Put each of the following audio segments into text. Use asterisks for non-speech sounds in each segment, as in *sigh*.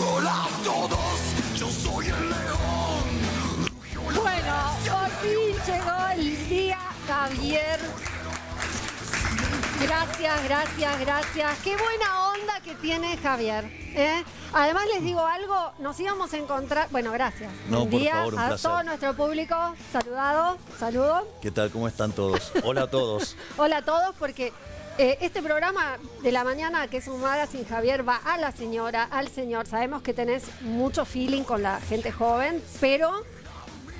Hola a todos, yo soy el león. Bueno, por fin llegó el día, Javier. Gracias, gracias, gracias. Qué buena onda que tiene Javier. ¿eh? Además les digo algo, nos íbamos a encontrar, bueno, gracias. No, por a todo nuestro público, saludado, saludo. ¿Qué tal? ¿Cómo están todos? Hola a todos. *laughs* Hola a todos porque eh, este programa de la mañana, que es un sin Javier, va a la señora, al señor. Sabemos que tenés mucho feeling con la gente joven, pero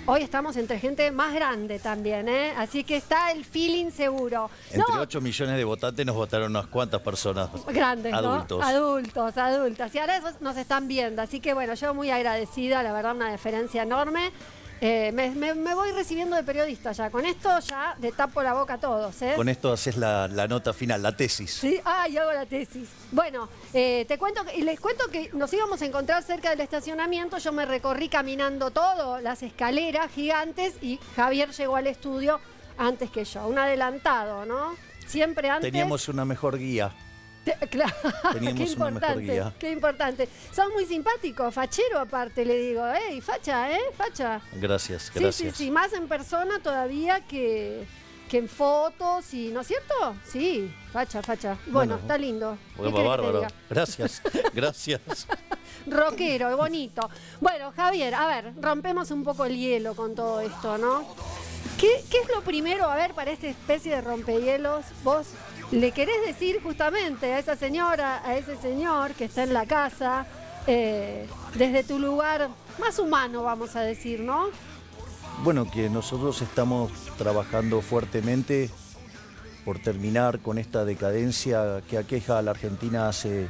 Hoy estamos entre gente más grande también, ¿eh? Así que está el feeling seguro. Entre 8 millones de votantes nos votaron unas cuantas personas. Grandes, adultos. ¿no? Adultos, adultas. Y ahora esos nos están viendo. Así que bueno, yo muy agradecida, la verdad, una deferencia enorme. Eh, me, voy recibiendo de periodista ya. Con esto ya le tapo la boca a todos. ¿eh? Con esto haces la, nota final, la tesis. Sí, ah, y hago la tesis. Bueno, eh, te cuento les cuento que nos íbamos a encontrar cerca del estacionamiento. Yo me recorrí caminando todo, las escaleras gigantes, y Javier llegó al estudio antes que yo. Un adelantado, ¿no? Siempre antes. Teníamos una mejor guía. Claro, *laughs* qué importante, qué importante. son muy simpáticos fachero aparte, le digo, ¡eh, facha, ¿eh? Facha. Gracias, gracias. Sí, sí, sí, más en persona todavía que, que en fotos y, ¿no es cierto? Sí, facha, facha. Bueno, está lindo. Gracias, *laughs* gracias. Rockero, bonito. Bueno, Javier, a ver, rompemos un poco el hielo con todo esto, ¿no? qué es lo primero, a ver, para esta especie de rompehielos? Vos le querés decir justamente a esa señora, a ese señor que está en la casa, eh, desde tu lugar más humano, vamos a decir, ¿no? Bueno, que nosotros estamos trabajando fuertemente por terminar con esta decadencia que aqueja a la Argentina hace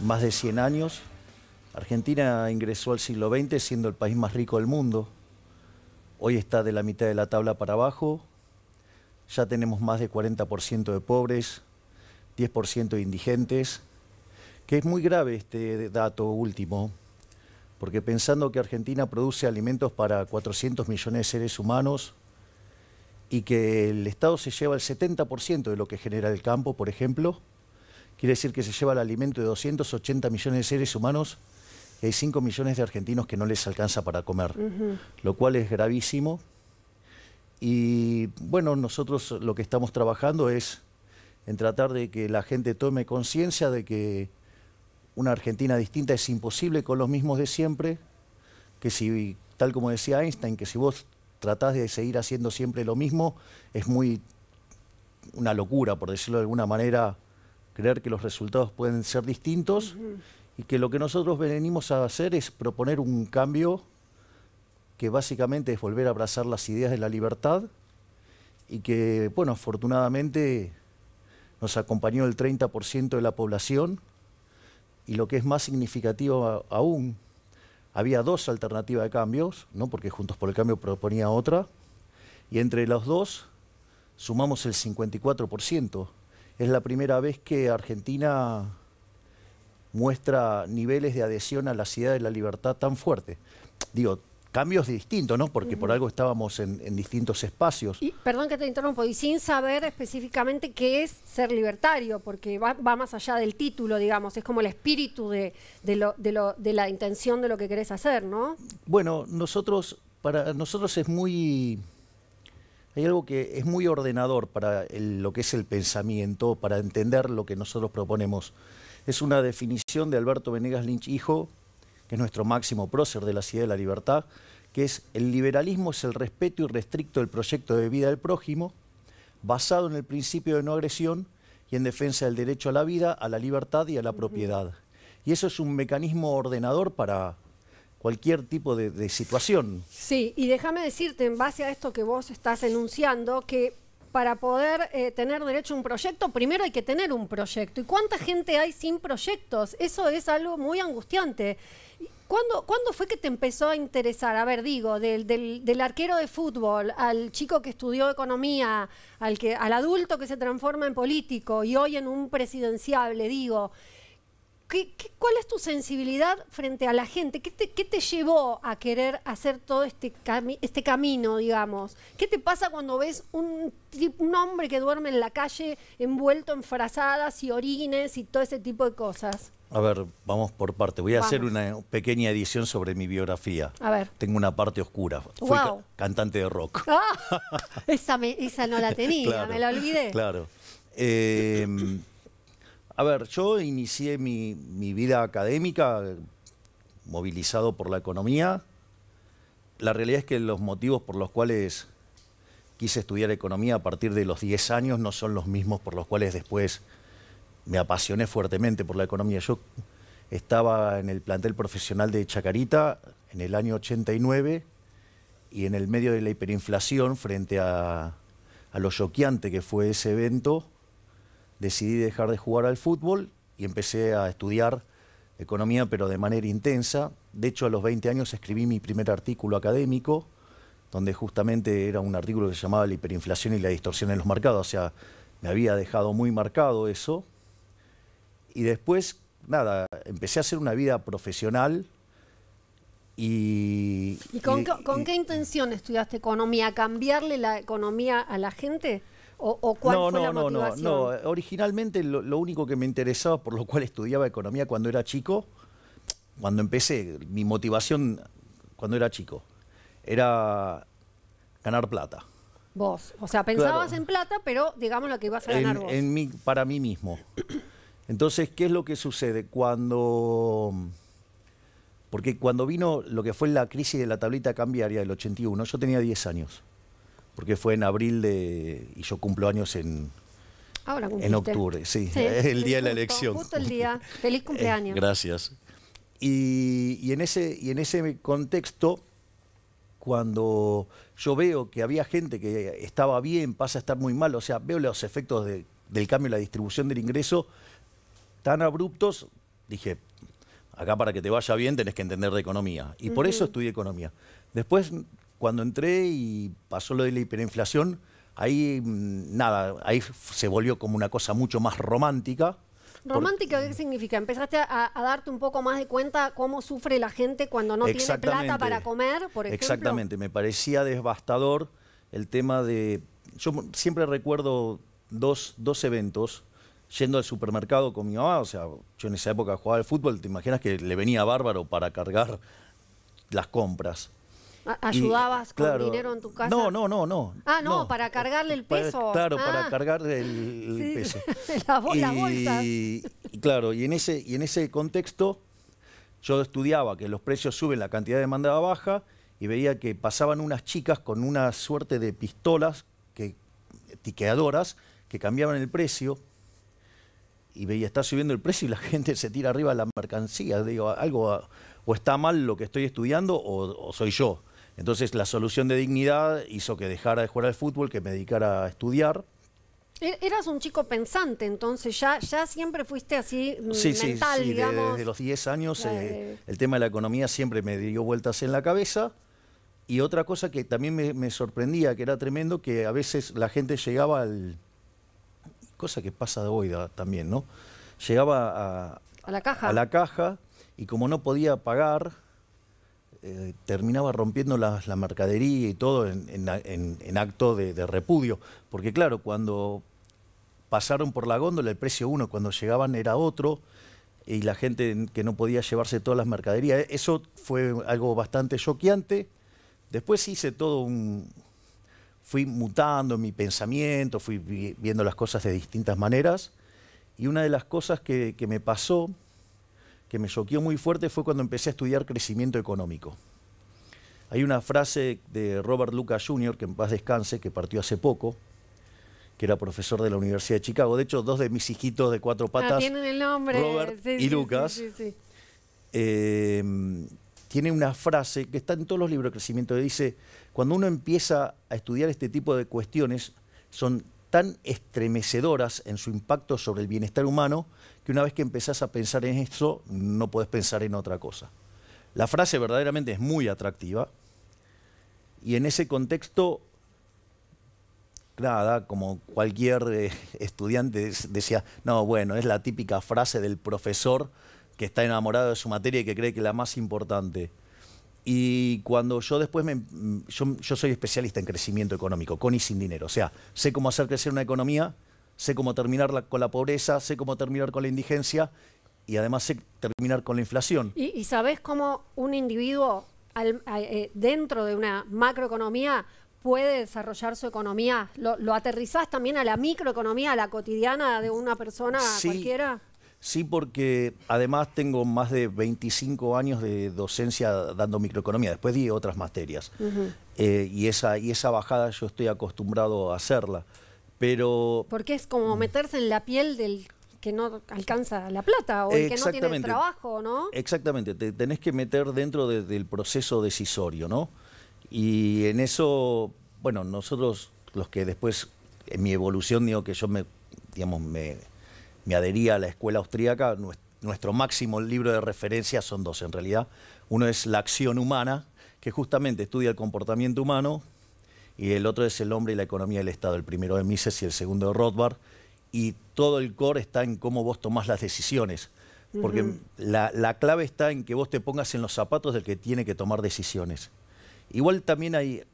más de 100 años. Argentina ingresó al siglo XX siendo el país más rico del mundo. Hoy está de la mitad de la tabla para abajo, ya tenemos más de 40% de pobres, 10% de indigentes, que es muy grave este dato último, porque pensando que Argentina produce alimentos para 400 millones de seres humanos y que el Estado se lleva el 70% de lo que genera el campo, por ejemplo, quiere decir que se lleva el alimento de 280 millones de seres humanos y hay 5 millones de argentinos que no les alcanza para comer, lo cual es gravísimo y bueno, nosotros lo que estamos trabajando es en tratar de que la gente tome conciencia de que una Argentina distinta es imposible con los mismos de siempre, que si, tal como decía Einstein, que si vos tratás de seguir haciendo siempre lo mismo, es muy una locura, por decirlo de alguna manera, creer que los resultados pueden ser distintos y que lo que nosotros venimos a hacer es proponer un cambio que básicamente es volver a abrazar las ideas de la libertad y que, bueno, afortunadamente nos acompañó el 30% de la población y lo que es más significativo aún, había dos alternativas de cambios, ¿no? porque Juntos por el Cambio proponía otra, y entre los dos sumamos el 54%. Es la primera vez que Argentina muestra niveles de adhesión a la ciudad de la libertad tan fuerte cambios distintos, ¿no? Porque por algo estábamos en, distintos espacios. Y, perdón que te interrumpo, y sin saber específicamente qué es ser libertario, porque va, más allá del título, digamos, es como el espíritu de, la intención de lo que querés hacer, ¿no? Bueno, nosotros, para nosotros es muy... Hay algo que es muy ordenador para lo que es el pensamiento, para entender lo que nosotros proponemos. Es una definición de Alberto Venegas Lynch, hijo, es nuestro máximo prócer de la ciudad de la libertad, que es el liberalismo es el respeto irrestricto del proyecto de vida del prójimo, basado en el principio de no agresión y en defensa del derecho a la vida, a la libertad y a la propiedad. Y eso es un mecanismo ordenador para cualquier tipo de, de situación. Sí, y déjame decirte, en base a esto que vos estás enunciando, que para poder eh, tener derecho a un proyecto, primero hay que tener un proyecto. ¿Y cuánta gente hay sin proyectos? Eso es algo muy angustiante. ¿Cuándo, ¿Cuándo, fue que te empezó a interesar? A ver, digo, del, del, del, arquero de fútbol, al chico que estudió economía, al, que, al adulto que se transforma en político y hoy en un presidenciable, digo cuál es tu sensibilidad frente a la gente? ¿Qué te, llevó a querer hacer todo este, este camino, digamos? ¿Qué te pasa cuando ves un, hombre que duerme en la calle envuelto en frazadas y orines y todo ese tipo de cosas? A ver, vamos por parte. Voy a hacer una pequeña edición sobre mi biografía. A ver. Tengo una parte oscura. Fui cantante de rock. Ah, esa, no la tenía, *laughs* me la olvidé. Claro. *laughs* A ver, yo inicié mi, vida académica eh, movilizado por la economía. La realidad es que los motivos por los cuales quise estudiar economía a partir de los 10 años no son los mismos por los cuales después me apasioné fuertemente por la economía. Yo estaba en el plantel profesional de Chacarita en el año 89 y en el medio de la hiperinflación, frente a, a lo choqueante que fue ese evento, decidí dejar de jugar al fútbol y empecé a estudiar economía, pero de manera intensa. De hecho, a los 20 años escribí mi primer artículo académico, donde justamente era un artículo que se llamaba La hiperinflación y la distorsión en los mercados. O sea, me había dejado muy marcado eso. Y después, nada, empecé a hacer una vida profesional. ¿Y, con, qué intención estudiaste economía? ¿Cambiarle la economía a la gente? no, no, no, No, no, Originalmente lo, único que me interesaba, por lo cual estudiaba economía cuando era chico, cuando empecé, mi motivación cuando era chico, era ganar plata. Vos, o sea, pensabas en plata, pero digamos lo que ibas a ganar vos. para mí mismo. Entonces, ¿qué es lo que sucede? Cuando... Porque cuando vino lo que fue la crisis de la tablita cambiaria del 81, yo tenía 10 años porque fue en abril de, y yo cumplo años en, en octubre, sí, *laughs* el día de la elección. Justo el día, feliz cumpleaños. Eh, gracias. Y, en ese, y en ese contexto, cuando yo veo que había gente que estaba bien, pasa a estar muy mal, o sea, veo los efectos del cambio en la distribución del ingreso tan abruptos, dije, acá para que te vaya bien tenés que entender de economía. Y por eso estudié economía. Después cuando entré y pasó lo de la hiperinflación, ahí mm, nada, ahí se volvió como una cosa mucho más romántica. ¿Romántica qué significa? ¿Empezaste a, darte un poco más de cuenta cómo sufre la gente cuando no tiene plata para comer, por ejemplo? Exactamente, me parecía devastador el tema de... Yo siempre recuerdo dos, dos eventos yendo al supermercado con mi mamá, o sea, yo en esa época jugaba al fútbol, te imaginas que le venía bárbaro para cargar las compras. ¿Ayudabas con dinero en tu casa? No, no, no, no. Ah, no, para cargarle el peso. claro, para ah. cargarle el, peso. *laughs* Y, claro, y en ese, y en ese contexto yo estudiaba que los precios suben, la cantidad de demanda baja, y veía que pasaban unas chicas con una suerte de pistolas que, tiqueadoras que cambiaban el precio. Y veía, está subiendo el precio y la *laughs* gente se tira arriba de la mercancía. Digo, algo, o está mal lo que estoy estudiando o soy yo. Entonces la solución de dignidad hizo que dejara de jugar al fútbol, que me dedicara a estudiar. E-, eras un chico pensante, entonces ya, ya siempre fuiste así mm, sí, mental, sí, sí. Desde, los 10 años eh, el tema de la economía siempre me dio vueltas en la cabeza. Y otra cosa que también me, me sorprendía, que era tremendo, que a veces la gente llegaba al... Cosa que pasa de hoy también, ¿no? Llegaba a, a la caja. A la caja y como no podía pagar, eh, terminaba rompiendo la, mercadería y todo en, acto de, repudio. Porque claro, cuando pasaron por la góndola, el precio uno, cuando llegaban era otro, y la gente que no podía llevarse todas las mercaderías. E, eso fue algo bastante choqueante. Después hice todo un... Fui mutando mi pensamiento, fui viendo las cosas de distintas maneras. Y una de las cosas que me pasó que me choqueó muy fuerte fue cuando empecé a estudiar crecimiento económico. Hay una frase de Robert Lucas Jr., que en paz descanse, que partió hace poco, que era profesor de la Universidad de Chicago. De hecho, dos de mis hijitos de cuatro ah, patas, Robert y Lucas, eh, tiene una frase que está en todos los libros de crecimiento, que dice, cuando uno empieza a estudiar este tipo de cuestiones, son tan estremecedoras en su impacto sobre el bienestar humano que una vez que empezás a pensar en eso, no podés pensar en otra cosa. La frase verdaderamente es muy atractiva y en ese contexto, nada, como cualquier eh, estudiante decía, no, bueno, es la típica frase del profesor que está enamorado de su materia y que cree que es la más importante. Y cuando yo después me. Mm, yo, soy especialista en crecimiento económico, con y sin dinero. O sea, sé cómo hacer crecer una economía, sé cómo terminar con la pobreza, sé cómo terminar con la indigencia y además sé terminar con la inflación. ¿Y, sabes cómo un individuo eh, dentro de una macroeconomía puede desarrollar su economía? ¿Lo, aterrizás también a la microeconomía, a la cotidiana de una persona sí, cualquiera? Sí, porque además tengo más de 25 años de docencia dando microeconomía, después di otras materias. Eh, y, esa, y esa bajada yo estoy acostumbrado a hacerla. Pero... Porque es como meterse en la piel del que no alcanza la plata o el que no tiene trabajo, ¿no? Exactamente, te tenés que meter dentro del proceso decisorio, ¿no? Y en eso, bueno, nosotros los que después, en mi evolución, digo que yo me, digamos, me me adhería a la escuela austríaca, nuestro máximo libro de referencia son dos en realidad. Uno es La acción humana, que justamente estudia el comportamiento humano, y el otro es El hombre y la economía del Estado, el primero de Mises y el segundo de Rothbard, y todo el core está en cómo vos tomás las decisiones, porque la, clave está en que vos te pongas en los zapatos del que tiene que tomar decisiones. Igual también hay,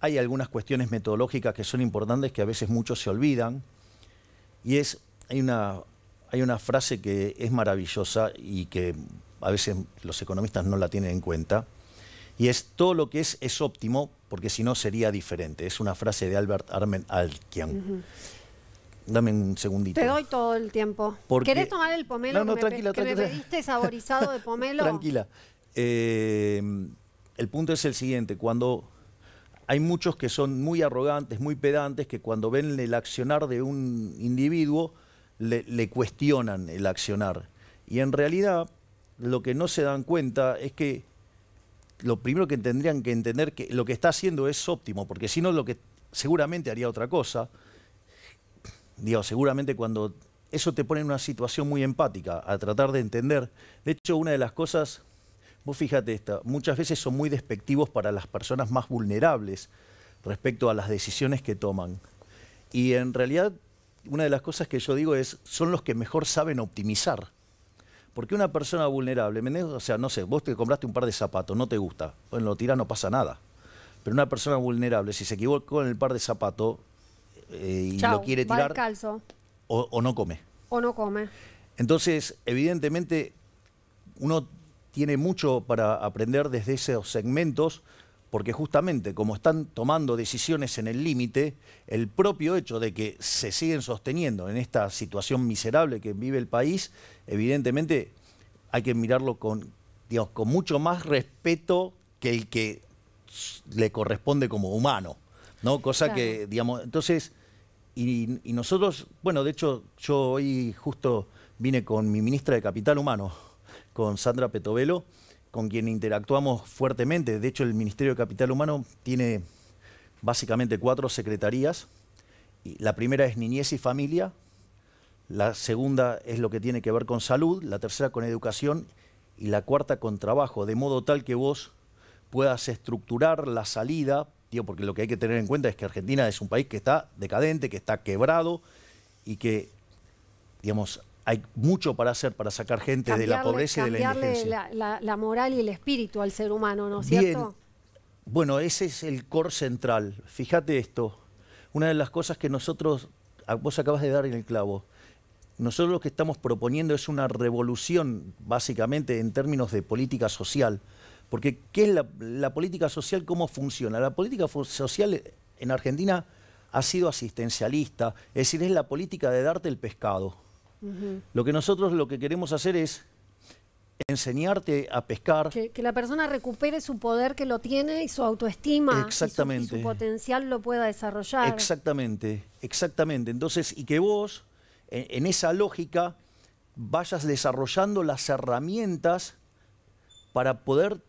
hay algunas cuestiones metodológicas que son importantes que a veces muchos se olvidan, y es, hay una, hay una frase que es maravillosa y que a veces los economistas no la tienen en cuenta, y es todo lo que es es óptimo, porque si no sería diferente. Es una frase de Albert Armen Alkian. Dame un segundito. Te doy todo el tiempo. ¿Querés tomar el pomelo que, me, tranquila, pediste saborizado de pomelo? *laughs* tranquila. Em, el punto es el siguiente, cuando hay muchos que son muy arrogantes, muy pedantes, que cuando ven el accionar de un individuo le, cuestionan el accionar. Y en realidad lo que no se dan cuenta es que lo primero que tendrían que entender que lo que está haciendo es óptimo, porque si no lo que seguramente haría otra cosa. Digo, seguramente cuando eso te pone en una situación muy empática, a tratar de entender. De hecho, una de las cosas, vos fíjate esta, muchas veces son muy despectivos para las personas más vulnerables respecto a las decisiones que toman. Y en realidad una de las cosas que yo digo es, son los que mejor saben optimizar. Porque una persona vulnerable, o sea, no sé, vos te compraste un par de zapatos, no te gusta, en lo tirás no pasa nada. Pero una persona vulnerable, si se equivocó en el par de zapatos eh, y lo quiere tirar, calzo. o no come. O no come. Entonces, evidentemente, uno tiene mucho para aprender desde esos segmentos porque justamente como están tomando decisiones en el límite, el propio hecho de que se siguen sosteniendo en esta situación miserable que vive el país, evidentemente hay que mirarlo con, con mucho más respeto que el que le corresponde como humano, ¿no? Cosa que, digamos, entonces, y, y, nosotros, bueno, de hecho, yo hoy justo vine con mi ministra de Capital Humano, con Sandra Petovelo, con quien interactuamos fuertemente. De hecho, el Ministerio de Capital Humano tiene básicamente cuatro secretarías. La primera es Niñez y Familia, la segunda es lo que tiene que ver con salud, la tercera con educación y la cuarta con trabajo, de modo tal que vos puedas estructurar la salida, tío, porque lo que hay que tener en cuenta es que Argentina es un país que está decadente, que está quebrado y que, digamos, hay mucho para hacer para sacar gente de la pobreza y de la indigencia. La, la, moral y el espíritu al ser humano, ¿no es cierto? Bueno, ese es el core central. Fíjate esto. Una de las cosas que nosotros, ah, vos acabas de dar en el clavo, nosotros lo que estamos proponiendo es una revolución, básicamente, en términos de política social. Porque, ¿qué es la política social? ¿Cómo funciona? La política social en Argentina ha sido asistencialista, es decir, es la política de darte el pescado. Lo que nosotros lo que queremos hacer es enseñarte a pescar. Que, la persona recupere su poder que lo tiene y su autoestima. Exactamente. Y su, potencial lo pueda desarrollar. Exactamente, exactamente. Entonces, y que vos, en esa lógica, vayas desarrollando las herramientas para poder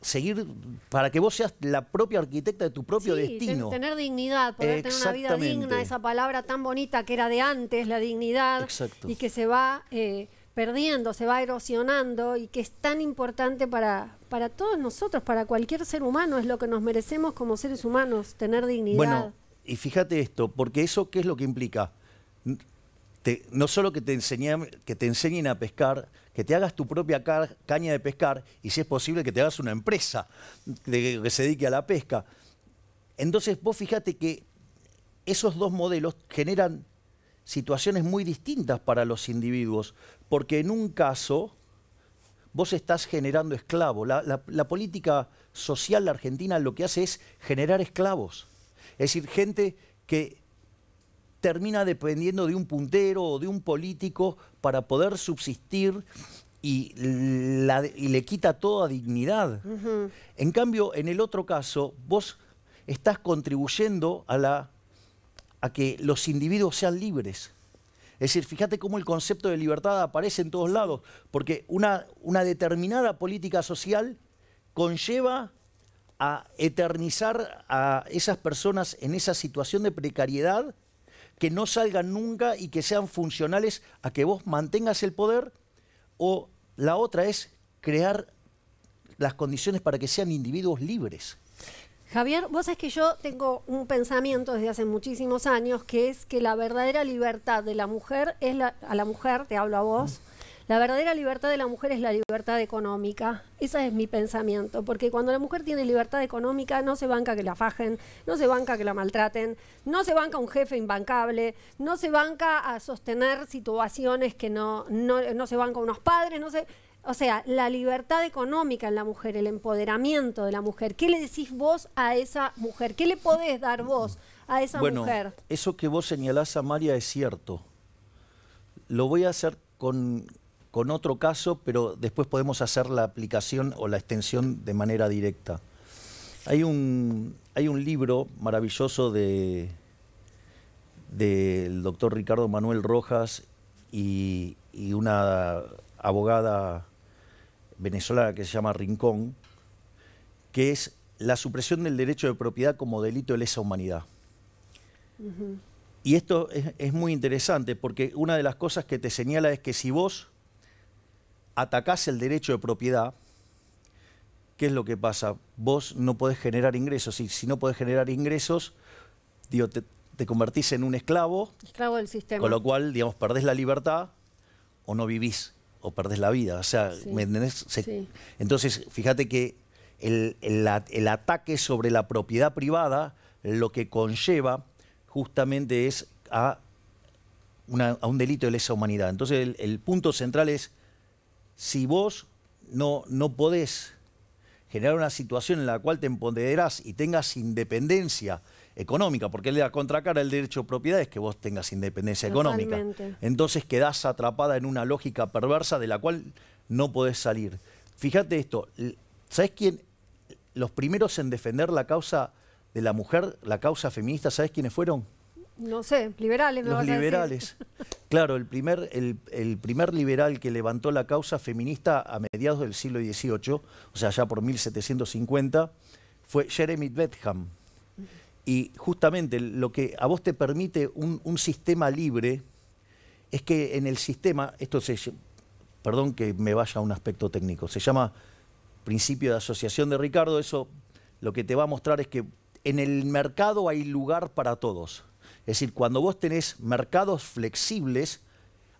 seguir, para que vos seas la propia arquitecta de tu propio destino. tener dignidad, poder tener una vida digna, esa palabra tan bonita que era de antes, la dignidad, y que se va eh, perdiendo, se va erosionando y que es tan importante para, para todos nosotros, para cualquier ser humano, es lo que nos merecemos como seres humanos, tener dignidad. Bueno, y fíjate esto, porque eso qué es lo que implica no solo que te, enseñen, que te a pescar, que te hagas tu propia caña de pescar y si es posible que te hagas una empresa que se dedique a la pesca. Entonces vos fíjate que esos dos modelos generan situaciones muy distintas para los individuos, porque en un caso vos estás generando esclavos. La, la política social argentina lo que hace es generar esclavos, es decir, gente que termina dependiendo de un puntero o de un político para poder subsistir y, le quita toda dignidad. En cambio, en el otro caso, vos estás contribuyendo a, la, a que los individuos sean libres. Es decir, fíjate cómo el concepto de libertad aparece en todos lados, porque una, una determinada política social conlleva a eternizar a esas personas en esa situación de precariedad que no salgan nunca y que sean funcionales a que vos mantengas el poder, o la otra es crear las condiciones para que sean individuos libres. Javier, vos sabés que yo tengo un pensamiento desde hace muchísimos años que es que la verdadera libertad de la mujer es la, a la mujer, te hablo a vos, la verdadera libertad de la mujer es la libertad económica. Ese es mi pensamiento, porque cuando la mujer tiene libertad económica, no se banca que la fajen, no se banca que la maltraten, no se banca un jefe imbancable, no se banca a sostener situaciones que no, no, no se banca unos padres, no se... O sea, la libertad económica en la mujer, el empoderamiento de la mujer. ¿Qué le decís vos a esa mujer? ¿Qué le podés dar vos a esa bueno, mujer? Eso que vos señalás, María es cierto. Lo voy a hacer con, con otro caso, pero después podemos hacer la aplicación o la extensión de manera directa. Hay un, hay un libro maravilloso de del doctor Ricardo Manuel Rojas y, una abogada venezolana que se llama Rincón, que es la supresión del derecho de propiedad como delito de lesa humanidad. Y esto es, muy interesante porque una de las cosas que te señala es que si vos atacás el derecho de propiedad, ¿qué es lo que pasa? Vos no podés generar ingresos y si no podés generar ingresos, te, convertís en un esclavo. Esclavo del sistema. Con lo cual, digamos, perdés la libertad o no vivís o perdés la vida. O sea, Entonces, fíjate que el, ataque sobre la propiedad privada lo que conlleva justamente es a un delito de lesa humanidad. Entonces el, punto central es si vos no, no podés generar una situación en la cual te empoderás y tengas independencia económica, porque le da contracara el derecho de propiedad es que vos tengas independencia económica. Entonces quedás atrapada en una lógica perversa de la cual no podés salir. Fíjate esto, ¿sabés quién? Los primeros en defender la causa de la mujer, la causa feminista, ¿sabés quiénes fueron? No sé, liberales Los liberales. *laughs* Claro, el primer, el, primer liberal que levantó la causa feminista a mediados del siglo XVIII, o sea, ya por 1750, fue Jeremy Bentham. Y justamente lo que a vos te permite un, un sistema libre es que en el sistema, esto se, perdón que me vaya a un aspecto técnico, se llama principio de asociación de Ricardo, eso lo que te va a mostrar es que en el mercado hay lugar para todos. Es decir, cuando vos tenés mercados flexibles,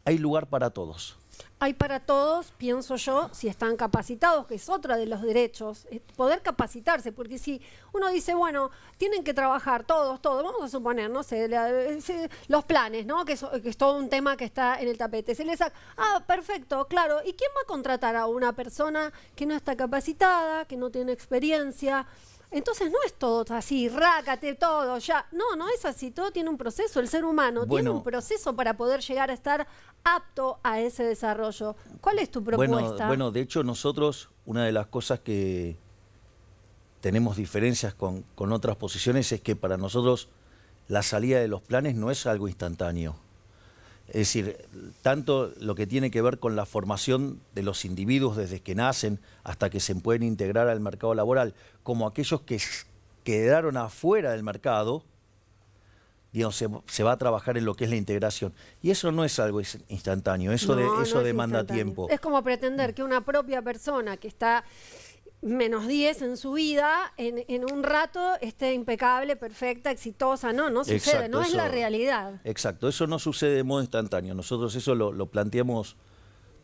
hay lugar para todos. Hay para todos, pienso yo, si están capacitados, que es otra de los derechos, poder capacitarse, porque si uno dice, bueno, tienen que trabajar todos, todos, vamos a suponer, no sé, los planes, ¿no? Que, es todo un tema que está en el tapete. Se les saca, ah, perfecto, claro, ¿y quién va a contratar a una persona que no está capacitada, que no tiene experiencia? Entonces no es todo así, rácate todo, ya. No, no es así, todo tiene un proceso, el ser humano tiene un proceso para poder llegar a estar apto a ese desarrollo. ¿Cuál es tu propuesta? Bueno, bueno de hecho nosotros, una de las cosas que tenemos diferencias con, con otras posiciones es que para nosotros la salida de los planes no es algo instantáneo. Es decir, tanto lo que tiene que ver con la formación de los individuos desde que nacen hasta que se pueden integrar al mercado laboral, como aquellos que quedaron afuera del mercado, se, va a trabajar en lo que es la integración. Y eso no es algo instantáneo, eso, eso demanda tiempo. Es como pretender que una propia persona que está menos 10 en su vida, en, un rato esté impecable, perfecta, exitosa. No, no sucede, no es la realidad. Exacto, eso no sucede de modo instantáneo. Nosotros eso lo, planteamos,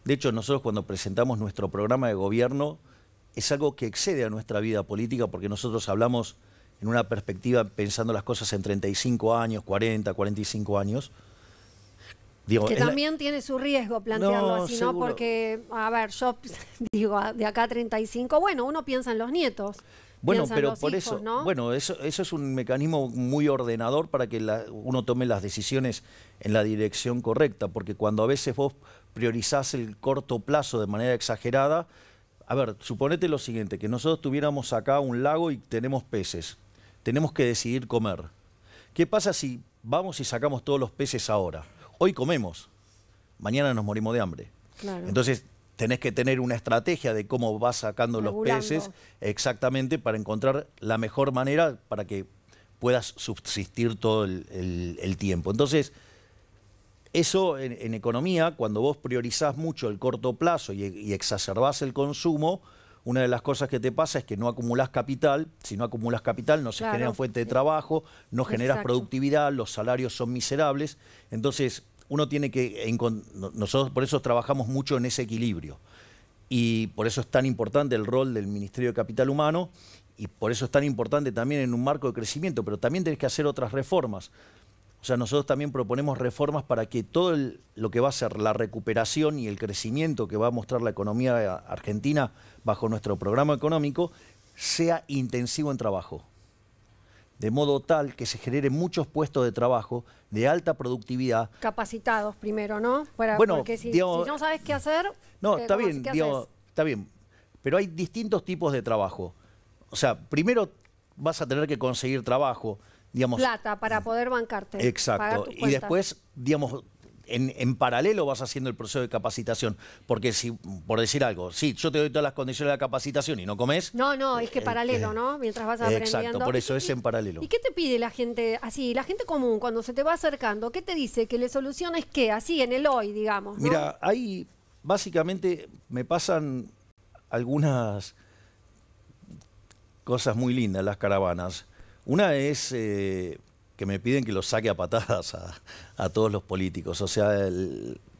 de hecho nosotros cuando presentamos nuestro programa de gobierno, es algo que excede a nuestra vida política porque nosotros hablamos en una perspectiva pensando las cosas en 35 años, 40, 45 años que también tiene su riesgo plantearlo así, ¿no? Porque, a ver, yo *laughs* digo, de acá a 35, bueno, uno piensa en los nietos. Bueno, pero por eso, bueno, eso, es un mecanismo muy ordenador para que uno tome las decisiones en la dirección correcta, porque cuando a veces vos priorizás el corto plazo de manera exagerada, a ver, suponete lo siguiente, que nosotros tuviéramos acá un lago y tenemos peces, tenemos que decidir comer. ¿Qué pasa si vamos y sacamos todos los peces ahora? hoy comemos, mañana nos morimos de hambre. Entonces tenés que tener una estrategia de cómo vas sacando los peces exactamente para encontrar la mejor manera para que puedas subsistir todo el, tiempo. Entonces, eso en, economía, cuando vos priorizás mucho el corto plazo y, exacerbás el consumo, una de las cosas que te pasa es que no acumulás capital. Si no acumulas capital, no se genera fuente de trabajo, no generas productividad, los salarios son miserables. Entonces, uno tiene que, nosotros por eso trabajamos mucho en ese equilibrio y por eso es tan importante el rol del Ministerio de Capital Humano y por eso es tan importante también en un marco de crecimiento, pero también tienes que hacer otras reformas. O sea, nosotros también proponemos reformas para que todo lo que va a ser la recuperación y el crecimiento que va a mostrar la economía argentina bajo nuestro programa económico sea intensivo en trabajo de modo tal que se generen muchos puestos de trabajo de alta productividad. Capacitados primero, ¿no? bueno, porque si, no sabes qué hacer... No, está bien, está bien. Pero hay distintos tipos de trabajo. O sea, primero vas a tener que conseguir trabajo, digamos... Plata para poder bancarte. Exacto. y después, digamos, en, paralelo vas haciendo el proceso de capacitación. Porque si, por decir algo, sí, yo te doy todas las condiciones de la capacitación y no comes. No, no, es que eh, paralelo, eh, ¿no? Mientras vas aprendiendo. Exacto, por eso es en paralelo. ¿Y qué te pide la gente, así, la gente común, cuando se te va acercando? ¿Qué te dice? ¿Que le soluciones qué? Así, en el hoy, digamos. Mira, ahí básicamente me pasan algunas cosas muy lindas las caravanas. Una es eh, que me piden que los saque a patadas a, todos los políticos. O sea,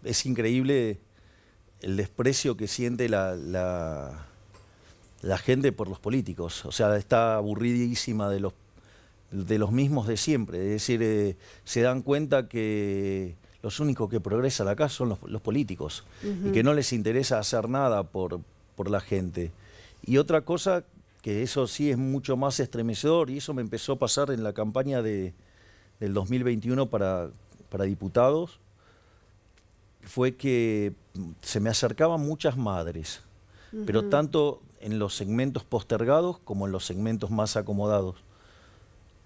es increíble el desprecio que siente la, la, gente por los políticos. O sea, está aburridísima de los, de los mismos de siempre. Es decir, eh, se dan cuenta que los únicos que progresan acá son los, políticos y que no les interesa hacer nada por, por la gente. Y otra cosa que eso sí es mucho más estremecedor y eso me empezó a pasar en la campaña de, del 2021 para, diputados fue que se me acercaban muchas madres, pero tanto en los segmentos postergados como en los segmentos más acomodados.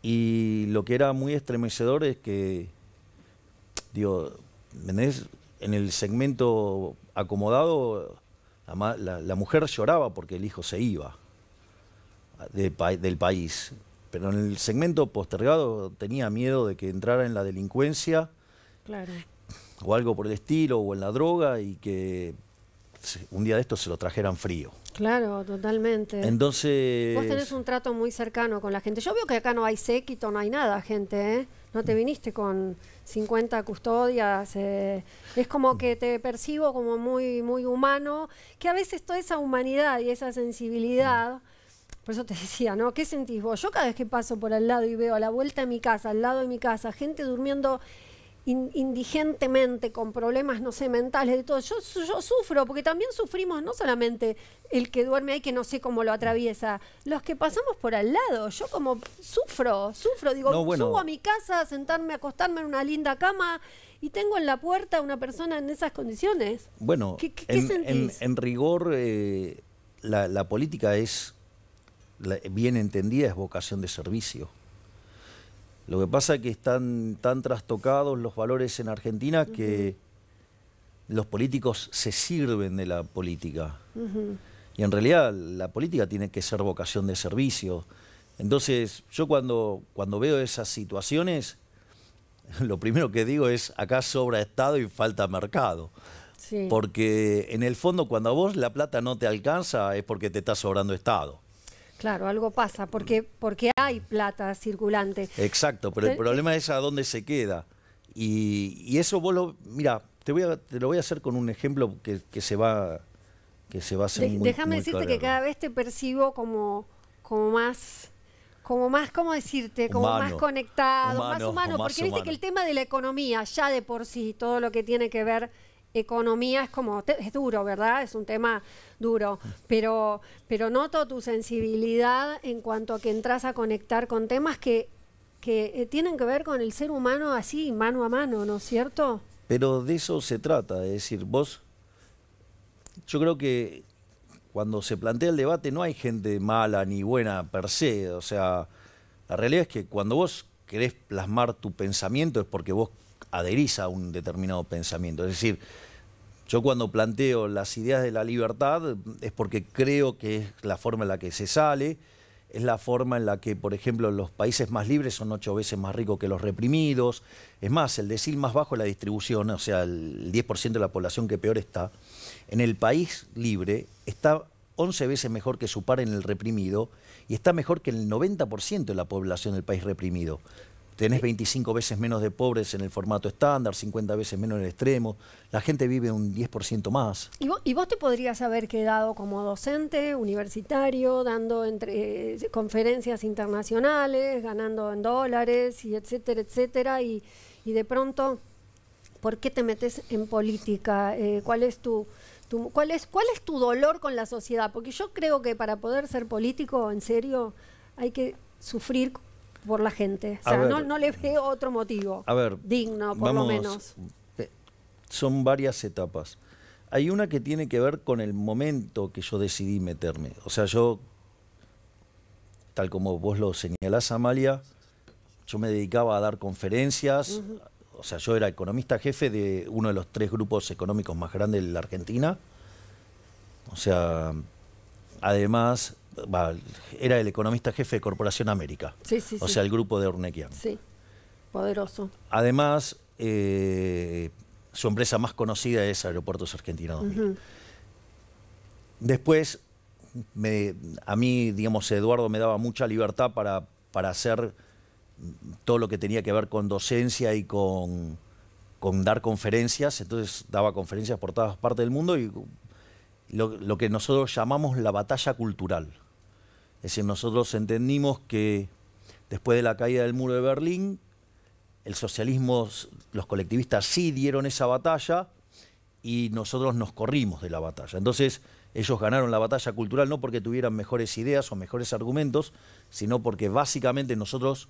Y lo que era muy estremecedor es que, digo, en el segmento acomodado, la, mujer lloraba porque el hijo se iba del país pero en el segmento postergado tenía miedo de que entrara en la delincuencia claro. o algo por el estilo, o en la droga y que un día de estos se lo trajeran frío. Claro, totalmente. Entonces... Vos tenés un trato muy cercano con la gente. Yo veo que acá no hay séquito, no hay nada, gente. ¿eh? No te viniste con 50 custodias. Eh. Es como que te percibo como muy, muy humano, que a veces toda esa humanidad y esa sensibilidad... Por eso te decía, ¿no? ¿Qué sentís vos? Yo cada vez que paso por al lado y veo a la vuelta de mi casa, al lado de mi casa, gente durmiendo indigentemente, con problemas, no sé, mentales, de todo, yo, sufro, porque también sufrimos no solamente el que duerme ahí que no sé cómo lo atraviesa, los que pasamos por al lado, yo como sufro, sufro, digo, subo a mi casa sentarme, acostarme en una linda cama y tengo en la puerta a una persona en esas condiciones. Bueno, ¿qué, en, sentís? rigor, eh, la política es bien entendida es vocación de servicio. Lo que pasa es que están tan trastocados los valores en Argentina que los políticos se sirven de la política. Y en realidad la política tiene que ser vocación de servicio. Entonces, yo cuando, cuando veo esas situaciones, *laughs* lo primero que digo es, acá sobra Estado y falta mercado. Porque en el fondo, cuando a vos la plata no te alcanza, es porque te está sobrando Estado. Claro, algo pasa, porque, porque hay plata circulante. Exacto, pero el problema es a dónde se queda. Y, eso vos lo... Mira, te, voy te lo voy a hacer con un ejemplo que, que se va que se a hacer Déjame decirte que cada vez te percibo como, como más como más, ¿cómo decirte? Como más conectado, más humano, porque viste que el tema de la economía, ya de por sí, todo lo que tiene que ver economía es como, es duro, ¿verdad? Es un tema duro, pero, pero noto tu sensibilidad en cuanto a que entras a conectar con temas que, que eh, tienen que ver con el ser humano así, mano a mano, ¿no es cierto? Pero de eso se trata, es decir, vos, yo creo que cuando se plantea el debate no hay gente mala ni buena per se, o sea, la realidad es que cuando vos querés plasmar tu pensamiento es porque vos adherís a un determinado pensamiento, es decir, yo cuando planteo las ideas de la libertad es porque creo que es la forma en la que se sale, es la forma en la que, por ejemplo, los países más libres son ocho veces más ricos que los reprimidos. Es más, el decir más bajo de la distribución, o sea, el 10% de la población que peor está, en el país libre está 11 veces mejor que su par en el reprimido y está mejor que el 90% de la población del país reprimido. Tenés 25 veces menos de pobres en el formato estándar, 50 veces menos en el extremo. La gente vive un 10% más. ¿Y vos, te podrías haber quedado como docente, universitario, dando entre, eh, conferencias internacionales, ganando en dólares, y etcétera, etcétera? Y, de pronto, ¿por qué te metes en política? Eh, ¿Cuál es tu dolor con la sociedad? Porque yo creo que para poder ser político, en serio, hay que sufrir por la gente. O sea, no, le veo otro motivo. A ver. Digno, por lo menos. Son varias etapas. Hay una que tiene que ver con el momento que yo decidí meterme. O sea, yo, tal como vos lo señalás, Amalia, yo me dedicaba a dar conferencias. O sea, yo era economista jefe de uno de los tres grupos económicos más grandes de la Argentina. O sea, además era el economista jefe de Corporación América, o sea, el grupo de Ornequian. Sí, poderoso. Además, eh, su empresa más conocida es Aeropuertos Argentinos. Después, a mí, digamos, Eduardo me daba mucha libertad para, hacer todo lo que tenía que ver con docencia y con, dar conferencias. Entonces daba conferencias por todas partes del mundo y lo que nosotros llamamos la batalla cultural. Es decir, nosotros entendimos que después de la caída del muro de Berlín, el socialismo, los colectivistas sí dieron esa batalla y nosotros nos corrimos de la batalla. Entonces, ellos ganaron la batalla cultural no porque tuvieran mejores ideas o mejores argumentos, sino porque básicamente nosotros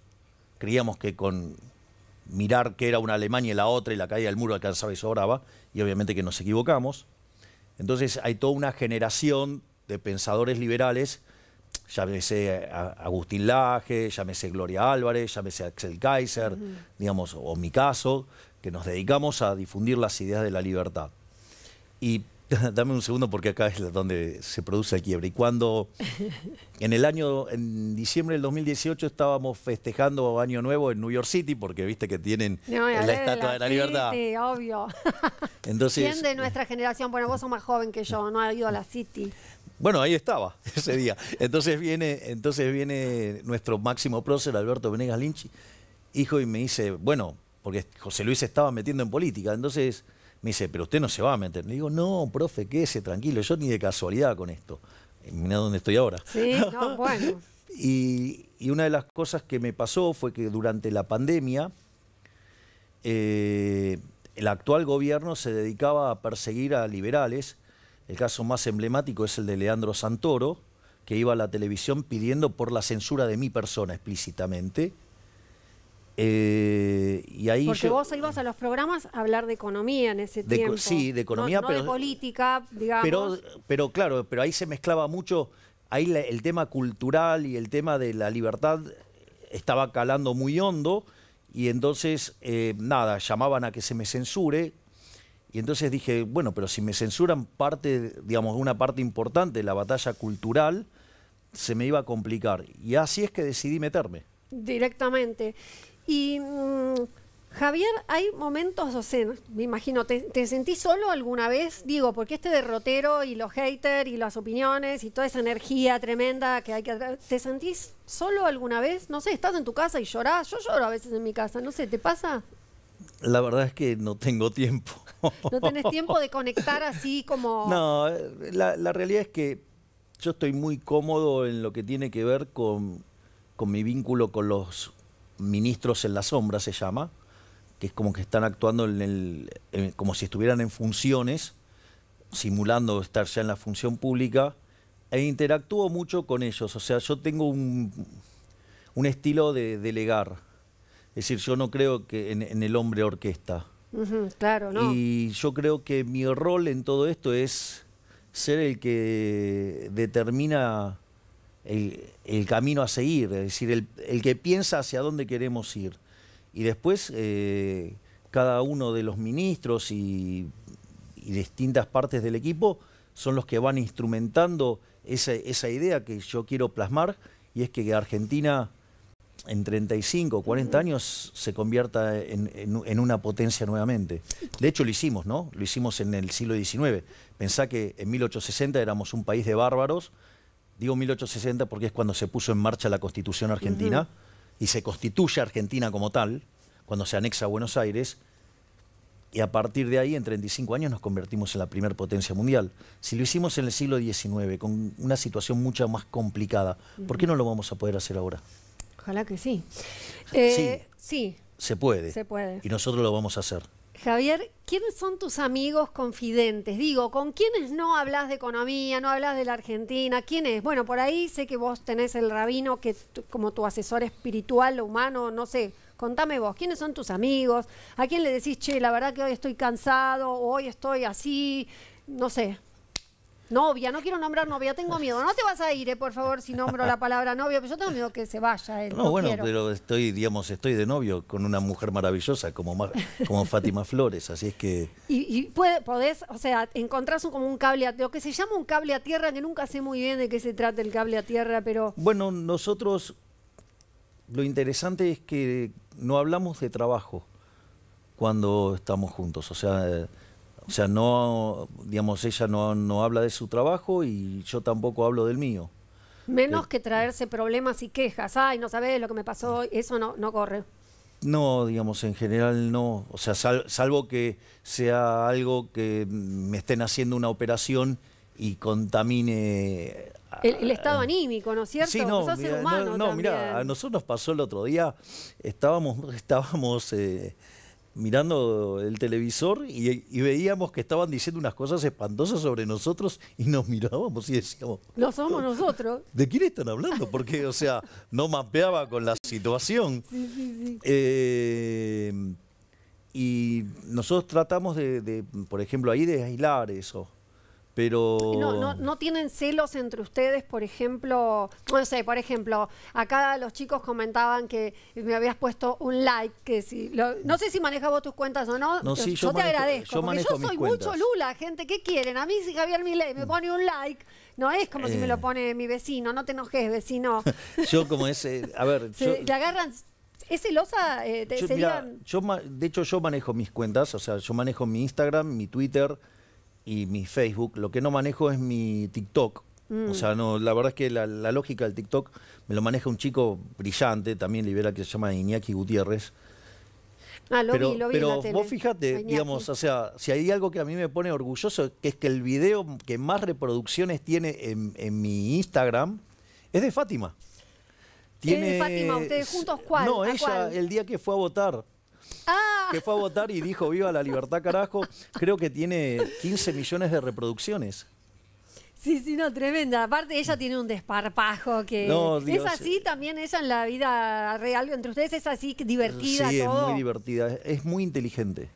creíamos que con mirar que era una Alemania y la otra y la caída del muro alcanzaba y sobraba, y obviamente que nos equivocamos. Entonces hay toda una generación de pensadores liberales llámese eh, Agustín Laje, llámese Gloria Álvarez, llámese Axel Kaiser, digamos, o mi caso, que nos dedicamos a difundir las ideas de la libertad. Y *laughs* dame un segundo porque acá es donde se produce el quiebre. Y cuando *laughs* en el año, en diciembre del 2018 estábamos festejando Año Nuevo en New York City, porque viste que tienen la estatua de la, libertad. Sí, obvio. *laughs* Entonces, de nuestra generación? Bueno, vos sos más joven que yo, no ha ido a la City. Bueno, ahí estaba *laughs* ese día. Entonces viene, entonces viene nuestro máximo prócer, Alberto Venegas Linchi, hijo, y me dice, bueno, porque José Luis se estaba metiendo en política, entonces me dice, pero usted no se va a meter. Le digo, no, profe, quédese tranquilo, yo ni de casualidad con esto. Mira dónde estoy ahora. Sí, no, *laughs* bueno. y, una de las cosas que me pasó fue que durante la pandemia, eh, el actual gobierno se dedicaba a perseguir a liberales el caso más emblemático es el de Leandro Santoro, que iba a la televisión pidiendo por la censura de mi persona explícitamente. Eh, y ahí Porque vos ibas a los programas a hablar de economía en ese de, tiempo. Sí, de economía, pero. de política, digamos. Pero, claro, pero ahí se mezclaba mucho. Ahí el tema cultural y el tema de la libertad estaba calando muy hondo. Y entonces, eh, nada, llamaban a que se me censure, y entonces dije, bueno, pero si me censuran parte, digamos, una parte importante de la batalla cultural, se me iba a complicar. Y así es que decidí meterme. Directamente. Y mm, Javier, hay momentos, o sea, me imagino, ¿te, ¿te, sentís solo alguna vez? Digo, porque este derrotero y los haters y las opiniones y toda esa energía tremenda que hay que... ¿Te sentís solo alguna vez? No sé, estás en tu casa y llorás. Yo lloro a veces en mi casa, no sé, ¿te pasa? La verdad es que no tengo tiempo. ¿No tenés tiempo de conectar así como...? *laughs* No, la, realidad es que yo estoy muy cómodo en lo que tiene que ver con, con mi vínculo con los ministros en la sombra, se llama, que es como que están actuando en el, como si estuvieran en funciones, simulando estar ya en la función pública, e interactúo mucho con ellos. O sea, yo tengo un, un estilo de delegar es decir, yo no creo que en, el hombre orquesta. claro, ¿no? Y yo creo que mi rol en todo esto es ser el que determina el, camino a seguir, es decir, el, que piensa hacia dónde queremos ir. Y después eh, cada uno de los ministros y, distintas partes del equipo son los que van instrumentando esa idea que yo quiero plasmar y es que Argentina en 35 o 40 años se convierta en, una potencia nuevamente. De hecho, lo hicimos, ¿no? Lo hicimos en el siglo XIX. Pensá que en 1860 éramos un país de bárbaros. Digo 1860 porque es cuando se puso en marcha la Constitución Argentina y se constituye Argentina como tal, cuando se anexa a Buenos Aires. Y a partir de ahí, en 35 años, nos convertimos en la primera potencia mundial. Si lo hicimos en el siglo XIX, con una situación mucho más complicada, ¿por qué no lo vamos a poder hacer ahora? Ojalá que sí. Eh, sí. Se puede. Se puede. Y nosotros lo vamos a hacer. Javier, ¿quiénes son tus amigos confidentes? Digo, ¿con quiénes no hablas de economía, no hablas de la Argentina? ¿Quiénes? Bueno, por ahí sé que vos tenés el rabino que como tu asesor espiritual, humano, no sé. Contame vos, ¿quiénes son tus amigos? ¿A quién le decís, che, la verdad que hoy estoy cansado, o hoy estoy así? No sé. Novia, no quiero nombrar novia, tengo miedo. No te vas a ir, eh, por favor, si nombro la palabra novio, pero yo tengo miedo que se vaya. Eh, no, bueno, pero estoy, digamos, estoy de novio con una mujer maravillosa como, como Fátima Flores, así es que... Y, podés, o sea, encontrás como un cable, lo que se llama un cable a tierra, que nunca sé muy bien de qué se trata el cable a tierra, pero... Bueno, nosotros, lo interesante es que no hablamos de trabajo cuando estamos juntos, o sea o sea, no, digamos, ella no, habla de su trabajo y yo tampoco hablo del mío. Menos que, traerse problemas y quejas. Ay, no sabes lo que me pasó, eso no, no corre. No, digamos, en general no. O sea, salvo que sea algo que me estén haciendo una operación y contamine. El, ah, estado anímico, ¿no es cierto? Sí, no, no mira, a nosotros nos pasó el otro día, estábamos, *laughs* estábamos eh, mirando el televisor y, veíamos que estaban diciendo unas cosas espantosas sobre nosotros y nos mirábamos y decíamos... No somos nosotros. ¿De quién están hablando? Porque, o sea, no mapeaba con la situación. Sí, sí, sí. Eh, y nosotros tratamos de, de, por ejemplo, ahí de aislar eso pero... No, no, no, tienen celos entre ustedes, por ejemplo, no sé, por ejemplo, acá los chicos comentaban que me habías puesto un like, que si, no sé si manejas vos tus cuentas o no, no yo, te agradezco, yo porque yo soy mucho Lula, gente, ¿qué quieren? A mí si Javier me pone un like, no es como si me lo eh. pone mi vecino, no te enojes, vecino. *laughs* yo como ese, eh, a ver... yo, agarran... ¿Es celosa? Eh, de hecho, yo manejo mis cuentas, o sea, yo manejo mi Instagram, mi Twitter, y mi Facebook. Lo que no manejo es mi TikTok. O sea, no, la verdad es que la, lógica del TikTok me lo maneja un chico brillante, también libera, que se llama Iñaki Gutiérrez. Ah, lo vi, lo vi. Pero vos fíjate, digamos, o sea, si hay algo que a mí me pone orgulloso, que es que el video que más reproducciones tiene en, mi Instagram es de Fátima. Tiene, Fátima? ¿Ustedes juntos cuál? No, ella, el día que fue a votar. Ah. que fue a votar y dijo viva la libertad carajo, creo que tiene 15 millones de reproducciones. Sí, sí, no, tremenda. Aparte, ella tiene un desparpajo que es así también ella en la vida real entre ustedes, es así divertida. Sí, es muy divertida, es muy inteligente.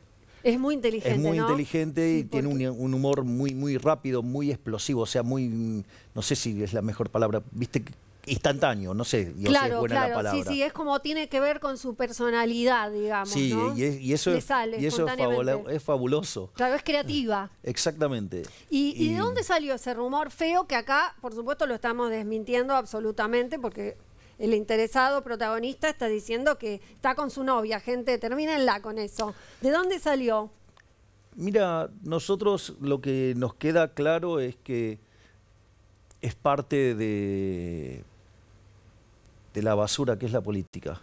Es muy inteligente. Es muy inteligente y tiene un, humor muy, muy rápido, muy explosivo, o sea, muy, no sé si es la mejor palabra, viste instantáneo, no sé, claro, buena la palabra. Sí, sí, es como tiene que ver con su personalidad, digamos. Sí, y, eso, es, eso es, fabuloso. Claro, es creativa. *laughs* Exactamente. Y, ¿Y de dónde salió ese rumor feo que acá, por supuesto, lo estamos desmintiendo absolutamente porque el interesado protagonista está diciendo que está con su novia, gente, termínenla con eso. ¿De dónde salió? Mira, nosotros lo que nos queda claro es que es parte de de la basura que es la política.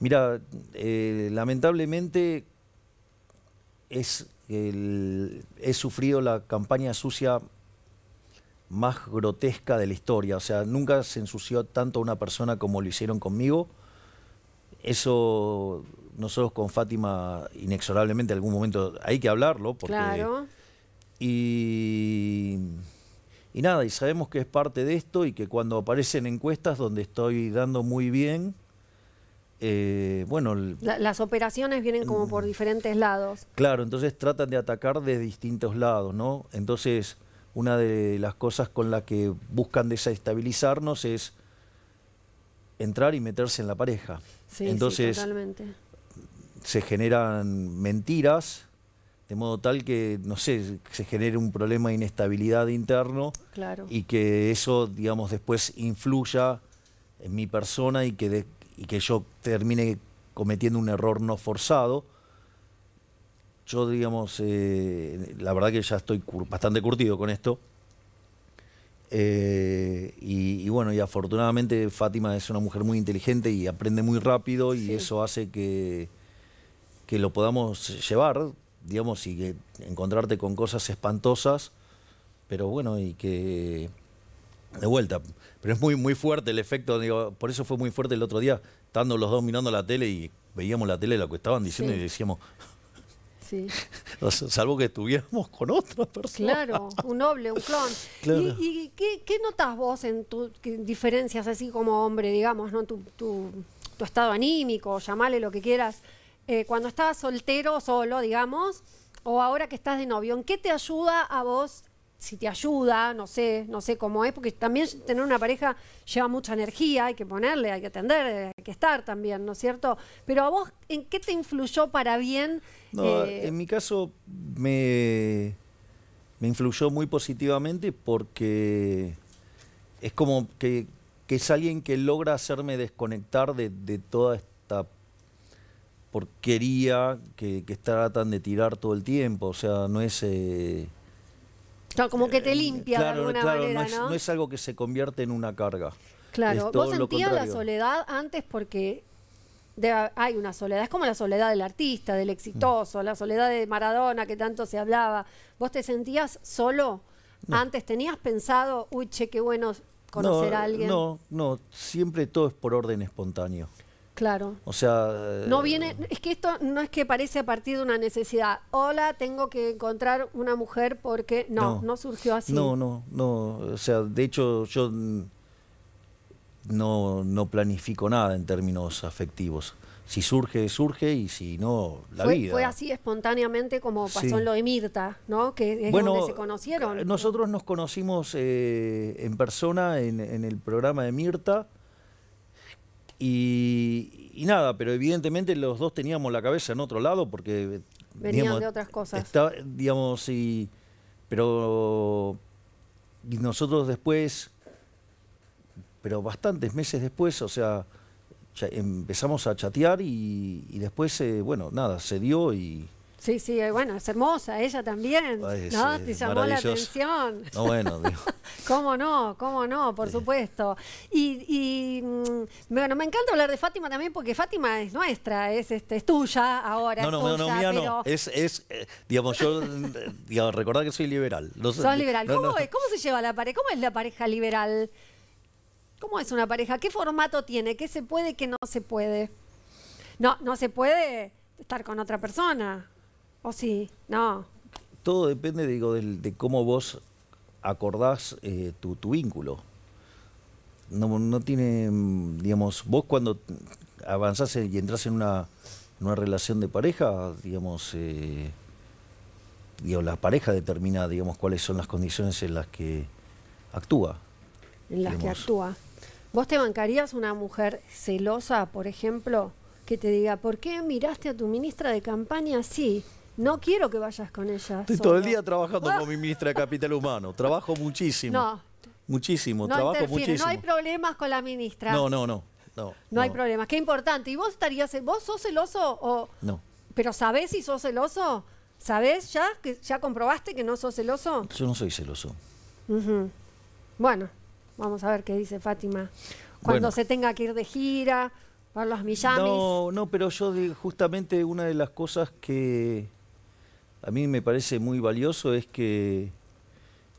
Mira, eh, lamentablemente es he sufrido la campaña sucia más grotesca de la historia. O sea, nunca se ensució tanto una persona como lo hicieron conmigo. Eso nosotros con Fátima inexorablemente en algún momento hay que hablarlo. claro. Y y nada, y sabemos que es parte de esto y que cuando aparecen encuestas donde estoy dando muy bien, eh, bueno... las operaciones vienen como por mm. diferentes lados. Claro, entonces tratan de atacar de distintos lados, ¿no? Entonces, una de las cosas con las que buscan desestabilizarnos es entrar y meterse en la pareja. Sí, entonces, se generan mentiras de modo tal que, no sé, se genere un problema de inestabilidad interno claro. y que eso, digamos, después influya en mi persona y que, que yo termine cometiendo un error no forzado. Yo, digamos, eh, la verdad que ya estoy bastante curtido con esto. Eh, y, bueno, y afortunadamente Fátima es una mujer muy inteligente y aprende muy rápido y eso hace que, que lo podamos llevar digamos, y que encontrarte con cosas espantosas, pero bueno, y que de vuelta, pero es muy, muy fuerte el efecto, digo, por eso fue muy fuerte el otro día, estando los dos mirando la tele y veíamos la tele lo que estaban diciendo y decíamos, *laughs* Salvo que estuviéramos con otras personas Claro, un noble, un clon. *laughs* ¿Y, qué, notas vos en tus diferencias así como hombre, digamos, ¿no? Tu, tu, tu, estado anímico, llamale lo que quieras, eh, cuando estabas soltero, solo, digamos, o ahora que estás de novio, ¿en qué te ayuda a vos? Si te ayuda, no sé, no sé cómo es, porque también tener una pareja lleva mucha energía, hay que ponerle, hay que atender, hay que estar también, ¿no es cierto? Pero a vos, ¿en qué te influyó para bien? Eh, en mi caso me, me influyó muy positivamente porque es como que, es alguien que logra hacerme desconectar de, de toda esta porquería que, que tratan de tirar todo el tiempo. O sea, no es... Eh, como que te eh, limpia claro, no es, algo que se convierte en una carga. Claro, vos sentías la soledad antes porque hay una soledad, es como la soledad del artista, del exitoso, la soledad de Maradona que tanto se hablaba. ¿Vos te sentías solo? Antes tenías pensado, uy, che, qué bueno conocer a alguien. No, no, siempre todo es por orden espontáneo. Claro. O sea. No eh, viene. Es que esto no es que parece a partir de una necesidad. Hola, tengo que encontrar una mujer porque. No, no, surgió así. No, no, no. O sea, de hecho, yo no, no planifico nada en términos afectivos. Si surge, surge y si no, la fue, vida. Fue así espontáneamente como pasó en lo de Mirta, ¿no? Que es donde se conocieron. Eh, nosotros nos conocimos eh, en persona en el programa de Mirta y, nada, pero evidentemente los dos teníamos la cabeza en otro lado porque... Venían de otras cosas. digamos, y, pero nosotros después, pero bastantes meses después, o sea, empezamos a chatear y, después, eh, bueno, nada, se dio y, Sí, sí, eh, bueno, es hermosa, ella también, ¿no? Te llamó la atención. No, bueno, *laughs* digo. ¿Cómo no? ¿Cómo no? Por supuesto. Y, mm, bueno, me encanta hablar de Fátima también porque Fátima es nuestra, es este es tuya ahora. No, no, es no, no. Es, es eh, digamos, yo, *laughs* digamos, recordad que soy liberal. No Sos liberal. ¿Cómo, es? ¿Cómo se lleva la pareja? ¿Cómo es la pareja liberal? ¿Cómo es una pareja? ¿Qué formato tiene? ¿Qué se puede, qué no se puede? No, no se puede estar con otra persona. ¿O sí? No. Todo depende, digo, de, cómo vos acordás eh, tu, vínculo. No, tiene, digamos, vos cuando avanzás y entras en una, relación de pareja, digamos, eh, la pareja determina, digamos, cuáles son las condiciones en las que actúa. En las que actúa. ¿Vos te bancarías una mujer celosa, por ejemplo, que te diga, ¿por qué miraste a tu ministra de campaña así? No quiero que vayas con ella. Estoy todo el día trabajando con mi ministra de Capital Humano. *laughs* Trabajo muchísimo. No. Muchísimo, trabajo muchísimo. No hay problemas con la ministra. No, no, no. No, no, hay problemas. Qué importante. ¿Y vos estarías, vos sos celoso o...? No. ¿Pero sabés si sos celoso? ¿Sabés ya? que ¿Ya comprobaste que no sos celoso? Yo no soy celoso. Bueno, vamos a ver qué dice Fátima. Cuando se tenga que ir de gira, para los Miami No, no, pero yo justamente una de las cosas que a mí me parece muy valioso es que,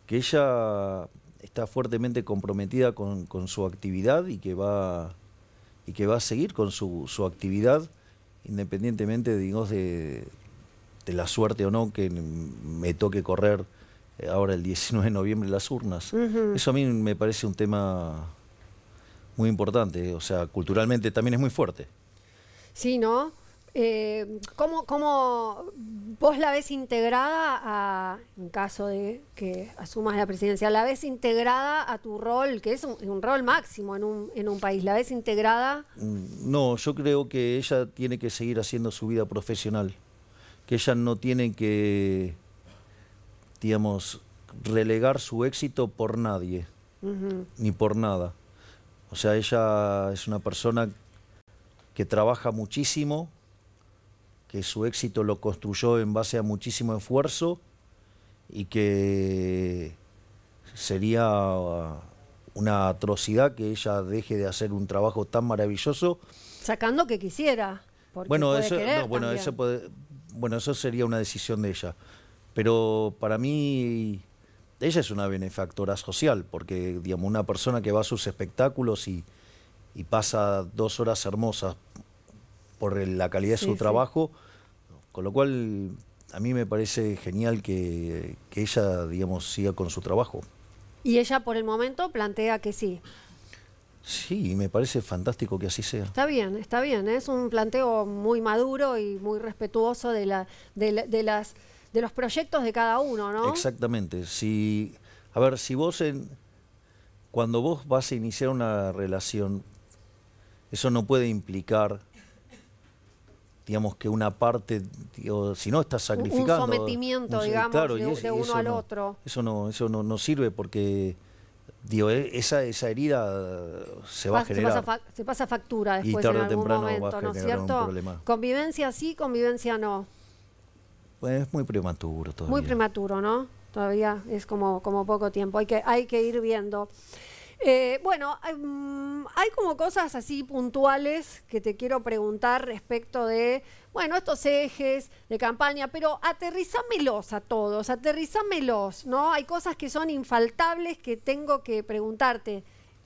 que ella está fuertemente comprometida con, su actividad y que va, y que va a seguir con su, su actividad independientemente digamos, de, la suerte o no que me toque correr eh, ahora el 19 de noviembre las urnas. Eso a mí me parece un tema muy importante, eh, o sea, culturalmente también es muy fuerte. Sí, ¿no? Eh, ¿cómo, vos la ves integrada a, en caso de que asumas la presidencia, la ves integrada a tu rol, que es un, rol máximo en un, en un, país, la ves integrada? Mm, no, yo creo que ella tiene que seguir haciendo su vida profesional, que ella no tiene que, digamos, relegar su éxito por nadie, ni por nada. O sea, ella es una persona que trabaja muchísimo, que su éxito lo construyó en base a muchísimo esfuerzo y que sería uh, una atrocidad que ella deje de hacer un trabajo tan maravilloso. Sacando que quisiera. Bueno, eso, no, bueno, eso puede, bueno, eso sería una decisión de ella. Pero para mí, ella es una benefactora social, porque digamos, una persona que va a sus espectáculos y, y pasa dos horas hermosas por la calidad de su trabajo, con lo cual a mí me parece genial que, ella, digamos, siga con su trabajo. Y ella por el momento plantea que sí. Sí, me parece fantástico que así sea. Está bien, está bien. ¿eh? Es un planteo muy maduro y muy respetuoso de, la, de, las, de los proyectos de cada uno, ¿no? Exactamente. Si, a ver, si vos, en, cuando vos vas a iniciar una relación, eso no puede implicar digamos que una parte, si no estás sacrificando. Un sometimiento, digamos, de, uno al otro. Eso no, eso no, sirve porque digo, eh, esa, esa herida se va, a generar. Se pasa, factura después y tarde o temprano va a generar cierto? problema. Convivencia sí, convivencia no. Pues es muy prematuro todavía. Muy prematuro, ¿no? Todavía es como, como poco tiempo. Hay que, hay que ir viendo. Eh, bueno, mm, hay como cosas así puntuales que te quiero preguntar respecto de, bueno, estos ejes de campaña, pero aterrizámelos a todos, aterrizámelos, ¿no? Hay cosas que son infaltables que tengo que preguntarte.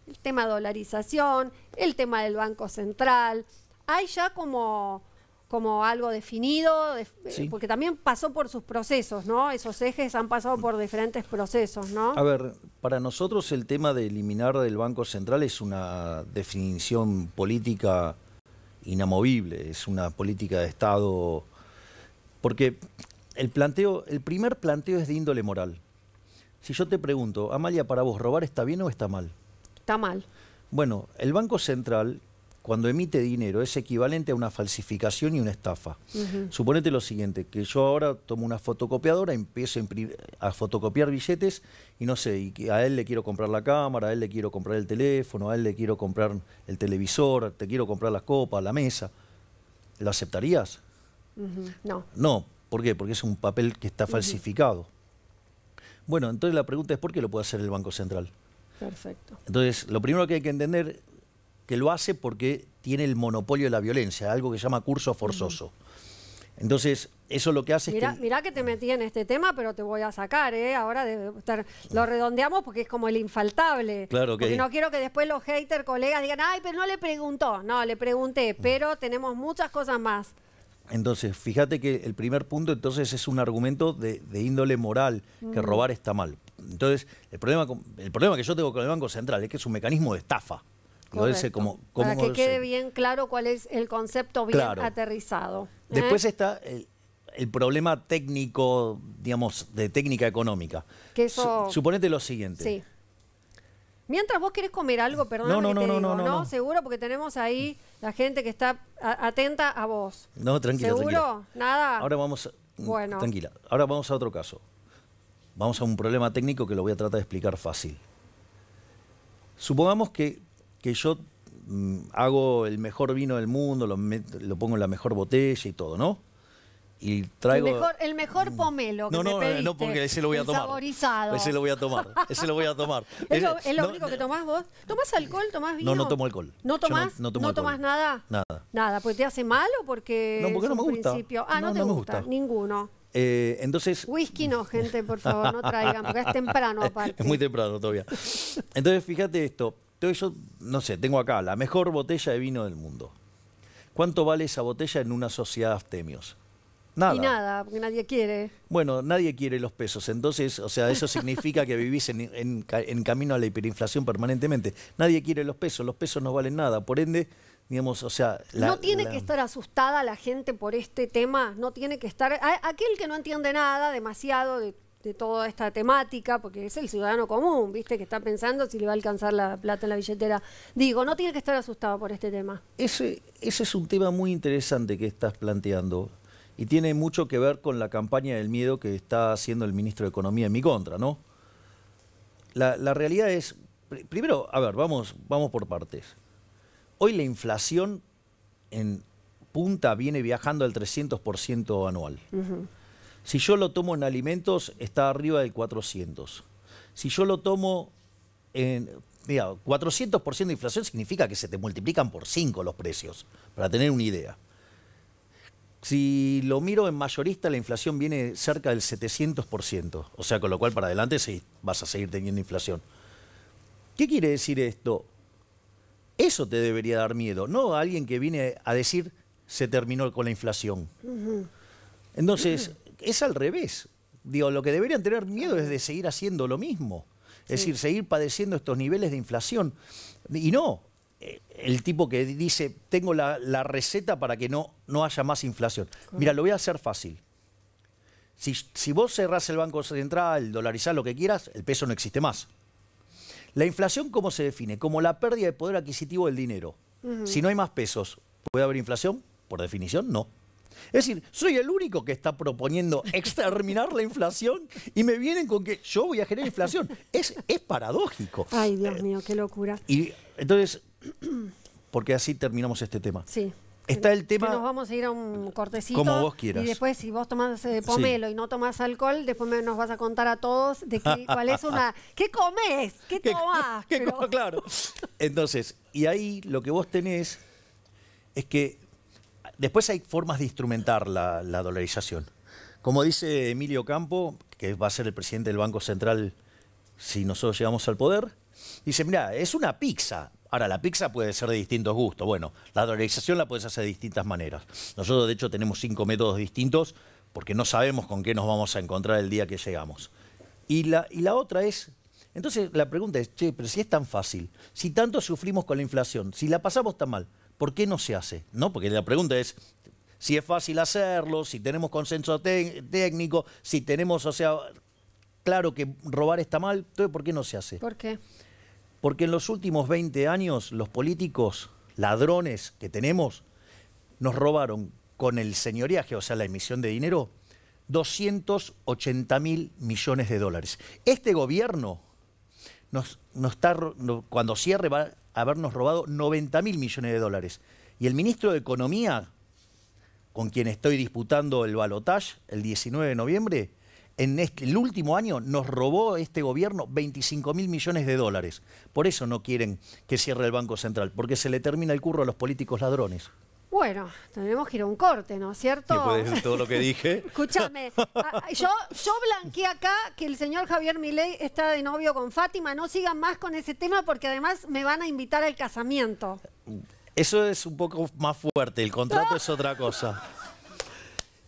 El tema de dolarización, el tema del Banco Central. Hay ya como como algo definido, eh, porque también pasó por sus procesos, ¿no? Esos ejes han pasado por diferentes procesos, ¿no? A ver, para nosotros el tema de eliminar del Banco Central es una definición política inamovible, es una política de Estado, porque el planteo, el primer planteo es de índole moral. Si yo te pregunto, Amalia, para vos, ¿robar está bien o está mal? Está mal. Bueno, el Banco Central cuando emite dinero es equivalente a una falsificación y una estafa. Suponete lo siguiente, que yo ahora tomo una fotocopiadora, empiezo a fotocopiar billetes y no sé, y a él le quiero comprar la cámara, a él le quiero comprar el teléfono, a él le quiero comprar el televisor, te quiero comprar las copas, la mesa. ¿Lo aceptarías? No. No, ¿por qué? Porque es un papel que está falsificado. Bueno, entonces la pregunta es ¿por qué lo puede hacer el Banco Central? Perfecto. Entonces, lo primero que hay que entender que lo hace porque tiene el monopolio de la violencia, algo que se llama curso forzoso. Entonces, eso lo que hace es que... Mirá que te metí en este tema, pero te voy a sacar, ¿eh? Ahora de lo redondeamos porque es como el infaltable. Claro que... no quiero que después los haters, colegas, digan, ay, pero no le preguntó. No, le pregunté, mm. pero tenemos muchas cosas más. Entonces, fíjate que el primer punto entonces es un argumento de, índole moral, que robar está mal. Entonces, el problema, el problema que yo tengo con el Banco Central es que es un mecanismo de estafa. Para que quede bien claro cuál es el concepto bien aterrizado. ¿eh? Después está el, problema técnico, digamos, de técnica económica. Que suponete lo siguiente. Mientras vos querés comer algo, perdón, no, no, no, no, no, Seguro, porque tenemos ahí la gente que está atenta a vos. No, tranquila. ¿Seguro? Nada. Ahora vamos. Mm, bueno. Tranquila. Ahora vamos a otro caso. Vamos a un problema técnico que lo voy a tratar de explicar fácil. Supongamos que que yo mm, hago el mejor vino del mundo, lo, pongo en la mejor botella y todo, ¿no? Y traigo... El mejor, mm. pomelo que no, no, no, no, porque ese lo voy a tomar. Saborizado. Ese lo voy a tomar. Ese lo voy a tomar. *laughs* ¿Es lo, eh, es lo único que tomás vos? ¿Tomás alcohol? ¿Tomás vino? No, no tomo alcohol. ¿No tomás? no tomo nada? Nada. Nada. ¿Porque te hace mal o porque No, porque no ah, me gusta. Ah, no, te me gusta. Ninguno. Eh, entonces, Whisky no, gente, por favor, no traigan, porque es *laughs* temprano aparte. es muy temprano todavía. Entonces, fíjate esto. Entonces yo, no sé, tengo acá la mejor botella de vino del mundo. ¿Cuánto vale esa botella en una sociedad de Aftemios? Nada. Y nada, porque nadie quiere. Bueno, nadie quiere los pesos. Entonces, o sea, eso significa que vivís en, camino a la hiperinflación permanentemente. Nadie quiere los pesos, los pesos no valen nada. Por ende, digamos, o sea... no tiene que estar asustada la gente por este tema, no tiene que estar... aquel que no entiende nada demasiado de de toda esta temática, porque es el ciudadano común, ¿viste? Que está pensando si le va a alcanzar la plata en la billetera. Digo, no tiene que estar asustado por este tema. Ese, es un tema muy interesante que estás planteando y tiene mucho que ver con la campaña del miedo que está haciendo el ministro de Economía en mi contra, ¿no? La, realidad es, primero, a ver, vamos, vamos por partes. Hoy la inflación en punta viene viajando al 300% anual. Si yo lo tomo en alimentos, está arriba del 400. Si yo lo tomo en... Mira, 400% de inflación significa que se te multiplican por 5 los precios, para tener una idea. Si lo miro en mayorista, la inflación viene cerca del 700%, o sea, con lo cual para adelante sí, vas a seguir teniendo inflación. ¿Qué quiere decir esto? Eso te debería dar miedo, no a alguien que viene a decir se terminó con la inflación. Entonces, es al revés. Digo, lo que deberían tener miedo es de seguir haciendo lo mismo. Es decir, seguir padeciendo estos niveles de inflación. Y no, eh, el tipo que dice, tengo la, receta para que no, no haya más inflación. Mira, lo voy a hacer fácil. Si, vos cerrás el Banco Central, dolarizás lo que quieras, el peso no existe más. La inflación, ¿cómo se define? Como la pérdida de poder adquisitivo del dinero. Si no hay más pesos, ¿puede haber inflación? Por definición, no. Es decir, soy el único que está proponiendo *laughs* exterminar la inflación y me vienen con que yo voy a generar inflación. Es, es paradójico. Ay, Dios mío, qué locura. Y entonces, *clears throat* porque así terminamos este tema. Sí. Está el tema. nos vamos a ir a un cortecito. Como vos quieras. Y después, si vos tomás eh, pomelo y no tomás alcohol, después nos vas a contar a todos de qué, cuál es una. *laughs* ¿Qué comés? ¿Qué tomás? Claro. Entonces, y ahí lo que vos tenés es que Después hay formas de instrumentar la, dolarización. Como dice Emilio Campo, que va a ser el presidente del Banco Central si nosotros llegamos al poder, dice, mira, es una pizza. Ahora, la pizza puede ser de distintos gustos. Bueno, la dolarización la puedes hacer de distintas maneras. Nosotros, de hecho, tenemos cinco métodos distintos porque no sabemos con qué nos vamos a encontrar el día que llegamos. Y la, y la otra es, entonces la pregunta es, che, pero si es tan fácil, si tanto sufrimos con la inflación, si la pasamos tan mal, ¿Por qué no se hace? ¿No? Porque la pregunta es si es fácil hacerlo, si tenemos consenso técnico, si tenemos, o sea, claro que robar está mal, entonces ¿por qué no se hace? ¿Por qué? Porque en los últimos 20 años los políticos ladrones que tenemos nos robaron con el señoriaje, o sea, la emisión de dinero, 280 mil millones de dólares. Este gobierno nos, está, cuando cierre va habernos robado 90 mil millones de dólares. Y el ministro de Economía, con quien estoy disputando el balotaje el 19 de noviembre, en este, el último año nos robó este gobierno 25 mil millones de dólares. Por eso no quieren que cierre el Banco Central, porque se le termina el curro a los políticos ladrones. Bueno, tenemos que ir a un corte, ¿no es cierto? todo lo que dije. *laughs* Escúchame, ah, ah, yo, yo blanqueé acá que el señor Javier Milei está de novio con Fátima. No sigan más con ese tema porque además me van a invitar al casamiento. Eso es un poco más fuerte, el contrato es otra cosa.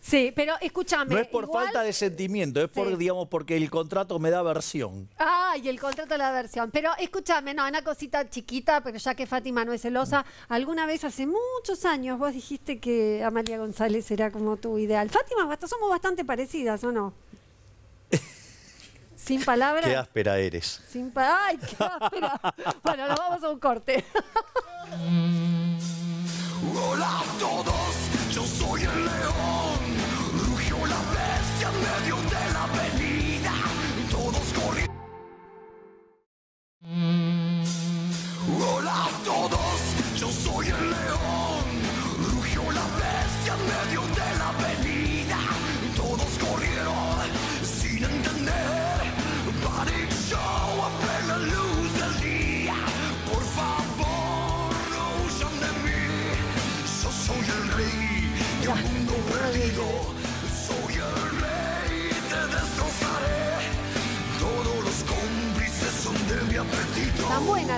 Sí, pero escúchame. No es por falta de sentimiento, es por, digamos, porque el contrato me da versión. Ah, y el contrato la versión. Pero escúchame, no, una cosita chiquita, pero ya que Fátima no es celosa, alguna vez hace muchos años vos dijiste que Amalia González era como tu ideal. Fátima, somos bastante parecidas, ¿o no? *laughs* Sin palabras. Qué áspera eres. Sin Ay, qué áspera. bueno, nos vamos a un corte. *laughs* Hola a todos, yo soy el león medio de la avenida.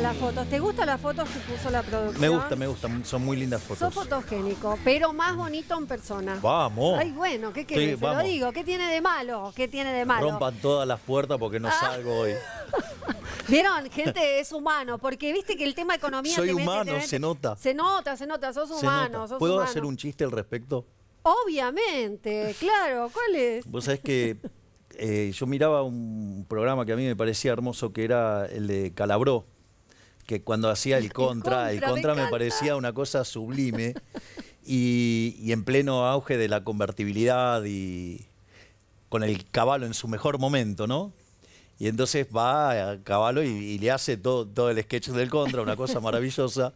las fotos. ¿Te gustan las fotos que puso la producción? Me gusta, me gusta. Son muy lindas fotos. Sos fotogénico, pero más bonito en persona. Vamos. Ay, bueno, ¿qué querés? Te lo digo. ¿Qué tiene de malo? ¿Qué tiene de malo? Rompan todas las puertas porque no ah. salgo hoy. *laughs* Vieron, gente es humano, porque viste que el tema economía. Soy humano, se nota. Se nota, se nota, sos humano. ¿Puedo hacer un chiste al respecto? Obviamente, claro, ¿cuál es? Vos sabés que eh, yo miraba un programa que a mí me parecía hermoso, que era el de Calabró que cuando hacía el *laughs* contra, el contra, me, parecía una cosa sublime y, en pleno auge de la convertibilidad y con el caballo en su mejor momento, ¿no? Y entonces va a caballo y, le hace todo, el sketch del contra, una cosa *laughs* maravillosa.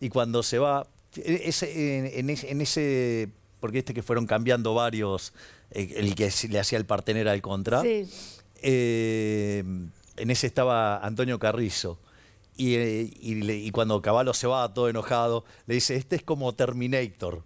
Y cuando se va, e-, en, ese porque este que fueron cambiando varios, eh, el que le hacía el partener al contra. Eh, en ese estaba Antonio Carrizo. Eh, y, cuando Caballo se va todo enojado, le dice, este es como Terminator.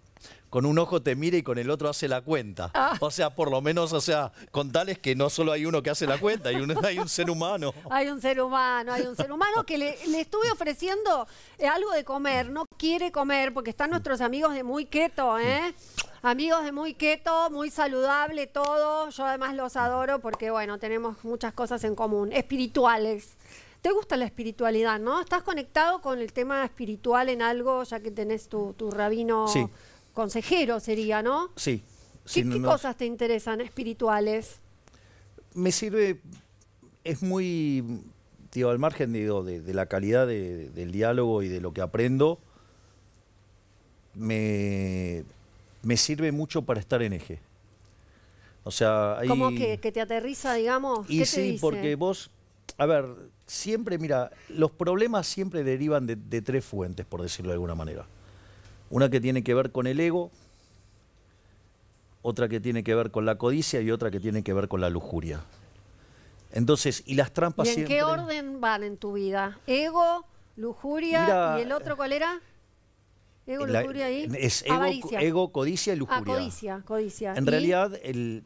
Con un ojo te mira y con el otro hace la cuenta. Ah. O sea, por lo menos, o sea, con tales que no solo hay uno que hace la cuenta, hay un, *laughs* hay un ser humano. Hay un ser humano, hay un ser humano que le, estuve ofreciendo eh, algo de comer, no quiere comer porque están nuestros amigos de Muy Keto, ¿eh? Amigos de Muy Keto, muy saludable todo. Yo además los adoro porque, bueno, tenemos muchas cosas en común, espirituales te gusta la espiritualidad, ¿no? ¿Estás conectado con el tema espiritual en algo, ya que tenés tu, rabino consejero, sería, ¿no? Sí. ¿Qué, cosas te interesan espirituales? Me sirve, es muy, tío al margen de, la calidad del diálogo y de lo que aprendo, me, sirve mucho para estar en eje. O sea, ahí... Como que, te aterriza, digamos. Y sí, porque vos a ver, siempre, mira, los problemas siempre derivan de, tres fuentes, por decirlo de alguna manera. Una que tiene que ver con el ego, otra que tiene que ver con la codicia y otra que tiene que ver con la lujuria. Entonces, y las trampas ¿Y en qué orden van en tu vida? ¿Ego, lujuria y el otro cuál era? Ego, lujuria y es ego, codicia y lujuria. Ah, codicia, codicia. En realidad, el,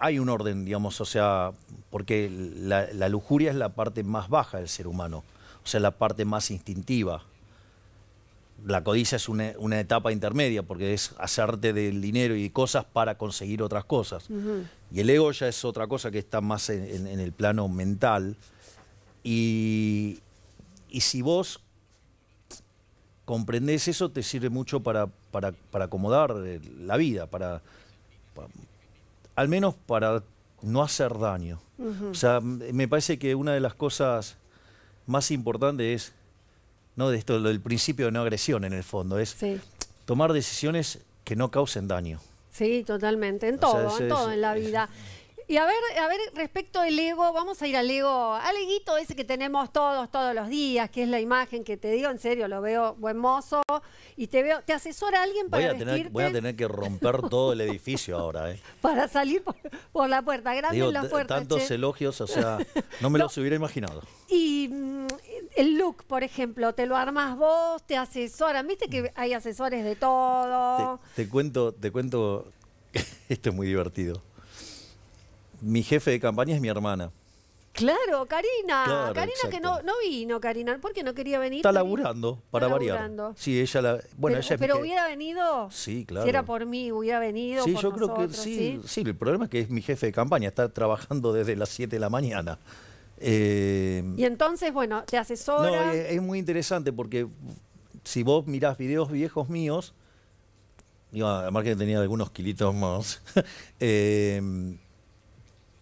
hay un orden, digamos, o sea, porque la, lujuria es la parte más baja del ser humano, o sea, la parte más instintiva. La codicia es una, etapa intermedia, porque es hacerte del dinero y cosas para conseguir otras cosas. Y el ego ya es otra cosa que está más en, el plano mental. Y, si vos comprendés eso, te sirve mucho para, para, para acomodar eh, la vida, para, al menos para no hacer daño. O sea, me parece que una de las cosas más importantes es, ¿no? De esto, el del principio de no agresión en el fondo, es tomar decisiones que no causen daño. Sí, totalmente, en todo, en todo en la vida. *laughs* Y a ver, a ver, respecto al ego, vamos a ir al ego, al eguito ese que tenemos todos, todos los días, que es la imagen que te digo, en serio, lo veo buen mozo, y te veo, te asesora alguien para voy a vestirte? voy a tener que romper todo el edificio ahora, ¿eh? *laughs* Para salir por, la puerta, grande la puerta. Tantos elogios, o sea, no me *laughs* los hubiera imaginado. Y mm, el look, por ejemplo, te lo armas vos, te asesoran, viste que hay asesores de todo. te cuento, te cuento, *laughs* esto es muy divertido mi jefe de campaña es mi hermana. Claro, Karina. Karina que no, vino, Karina. ¿Por qué no quería venir? Está laburando, para Está variar. Laburando. Sí, ella la. Bueno, pero, pero hubiera venido. Sí, claro. Si era por mí, hubiera venido. Sí, yo creo que sí, sí, el problema es que es mi jefe de campaña, está trabajando desde las 7 de la mañana. Eh, y entonces, bueno, te asesora. No, eh, es, muy interesante porque si vos mirás videos viejos míos, además que tenía algunos kilitos más, *laughs* eh,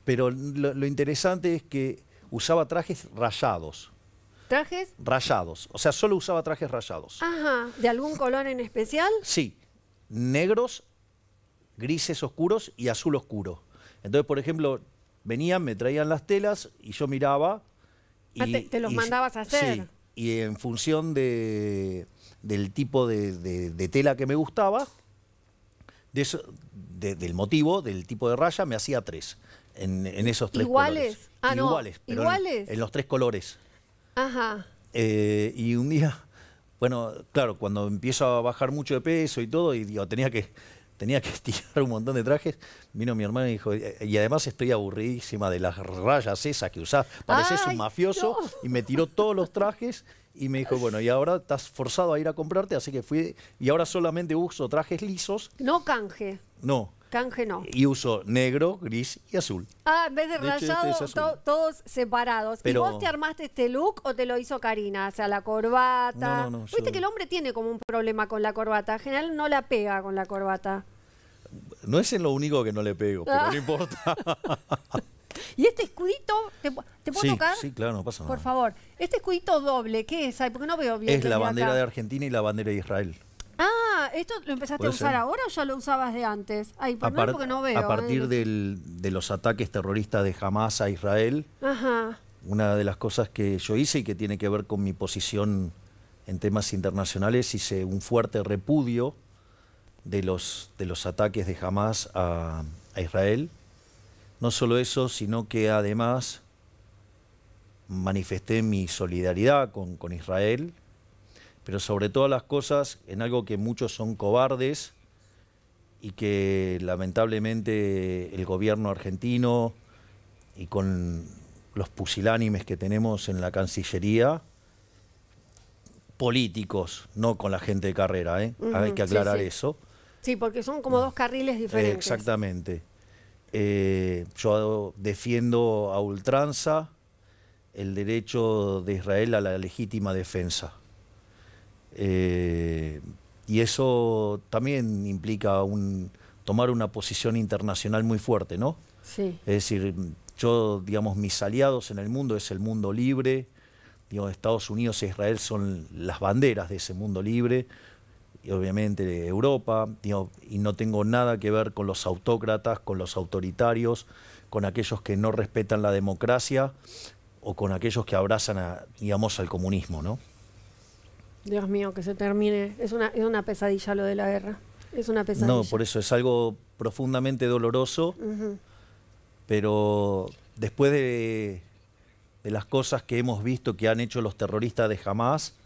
pero lo, interesante es que usaba trajes rayados. ¿Trajes? Rayados. O sea, solo usaba trajes rayados. Ajá. ¿De algún color en especial? Sí. Negros, grises oscuros y azul oscuro. Entonces, por ejemplo, venían, me traían las telas y yo miraba. Ah, y, te, los mandabas a hacer. Sí. Y en función de, del tipo de, tela que me gustaba, del motivo, del tipo de raya, me hacía tres en, esos tres ¿Iguales? colores. Ah, iguales. Pero En, los tres colores. Ajá. Eh, y un día, bueno, claro, cuando empiezo a bajar mucho de peso y todo, y digo, tenía que, tenía que *laughs* estirar un montón de trajes, vino mi hermano y dijo, eh, eh, y además estoy aburridísima de las rayas esas que usás, pareces un mafioso, y me tiró todos los trajes y me dijo, bueno, y ahora estás forzado a ir a comprarte, así que fui, y ahora solamente uso trajes lisos. No canje. No. Canje no. Y uso negro, gris y azul. Ah, en vez de, este rayado, todos separados. Pero... ¿Y vos te armaste este look o te lo hizo Karina? O sea, la corbata. No, no, no, Viste que el hombre tiene como un problema con la corbata. En general no la pega con la corbata. No es en lo único que no le pego, pero no ah. importa. *laughs* Y este escudito, ¿te, puedo tocar? Sí, claro, no pasa nada. Por favor. Este escudito doble, ¿qué es? porque no veo bien. Es la bandera de Argentina y la bandera de Israel. Ah, ¿esto lo empezaste a usar ahora o ya lo usabas de antes? Ay, por porque no veo. A eh, partir de los ataques terroristas de Hamas a Israel, una de las cosas que yo hice y que tiene que ver con mi posición en temas internacionales, hice un fuerte repudio de los, de los ataques de Hamas a, a Israel no solo eso, sino que además manifesté mi solidaridad con, Israel, pero sobre todas las cosas en algo que muchos son cobardes y que lamentablemente el gobierno argentino y con los pusilánimes que tenemos en la Cancillería, políticos, no con la gente de carrera, ¿eh? hay que aclarar eso. Sí, porque son como dos carriles diferentes. exactamente. Eh, yo defiendo a ultranza el derecho de Israel a la legítima defensa. Eh, y eso también implica tomar una posición internacional muy fuerte, ¿no? Es decir, yo, digamos, mis aliados en el mundo es el mundo libre, Estados Unidos e Israel son las banderas de ese mundo libre, obviamente de Europa, y no tengo nada que ver con los autócratas, con los autoritarios, con aquellos que no respetan la democracia o con aquellos que abrazan, digamos, al comunismo, ¿no? Dios mío, que se termine. Es una, es una pesadilla lo de la guerra. Es una pesadilla. No, por eso es algo profundamente doloroso, pero después de, de, las cosas que hemos visto que han hecho los terroristas de Hamas,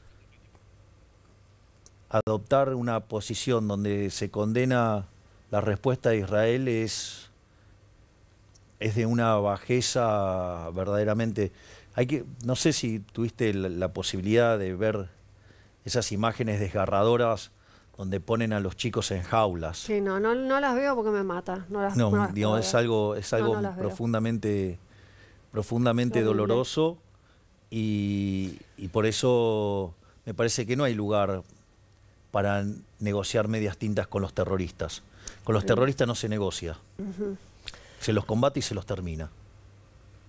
adoptar una posición donde se condena la respuesta de Israel es, es de una bajeza verdaderamente. Hay que, no sé si tuviste la, posibilidad de ver esas imágenes desgarradoras donde ponen a los chicos en jaulas. Sí, no, no, las veo porque me mata. No, es algo, es algo profundamente, profundamente doloroso y por eso me parece que no hay lugar para negociar medias tintas con los terroristas. Con los terroristas no se negocia. Se los combate y se los termina.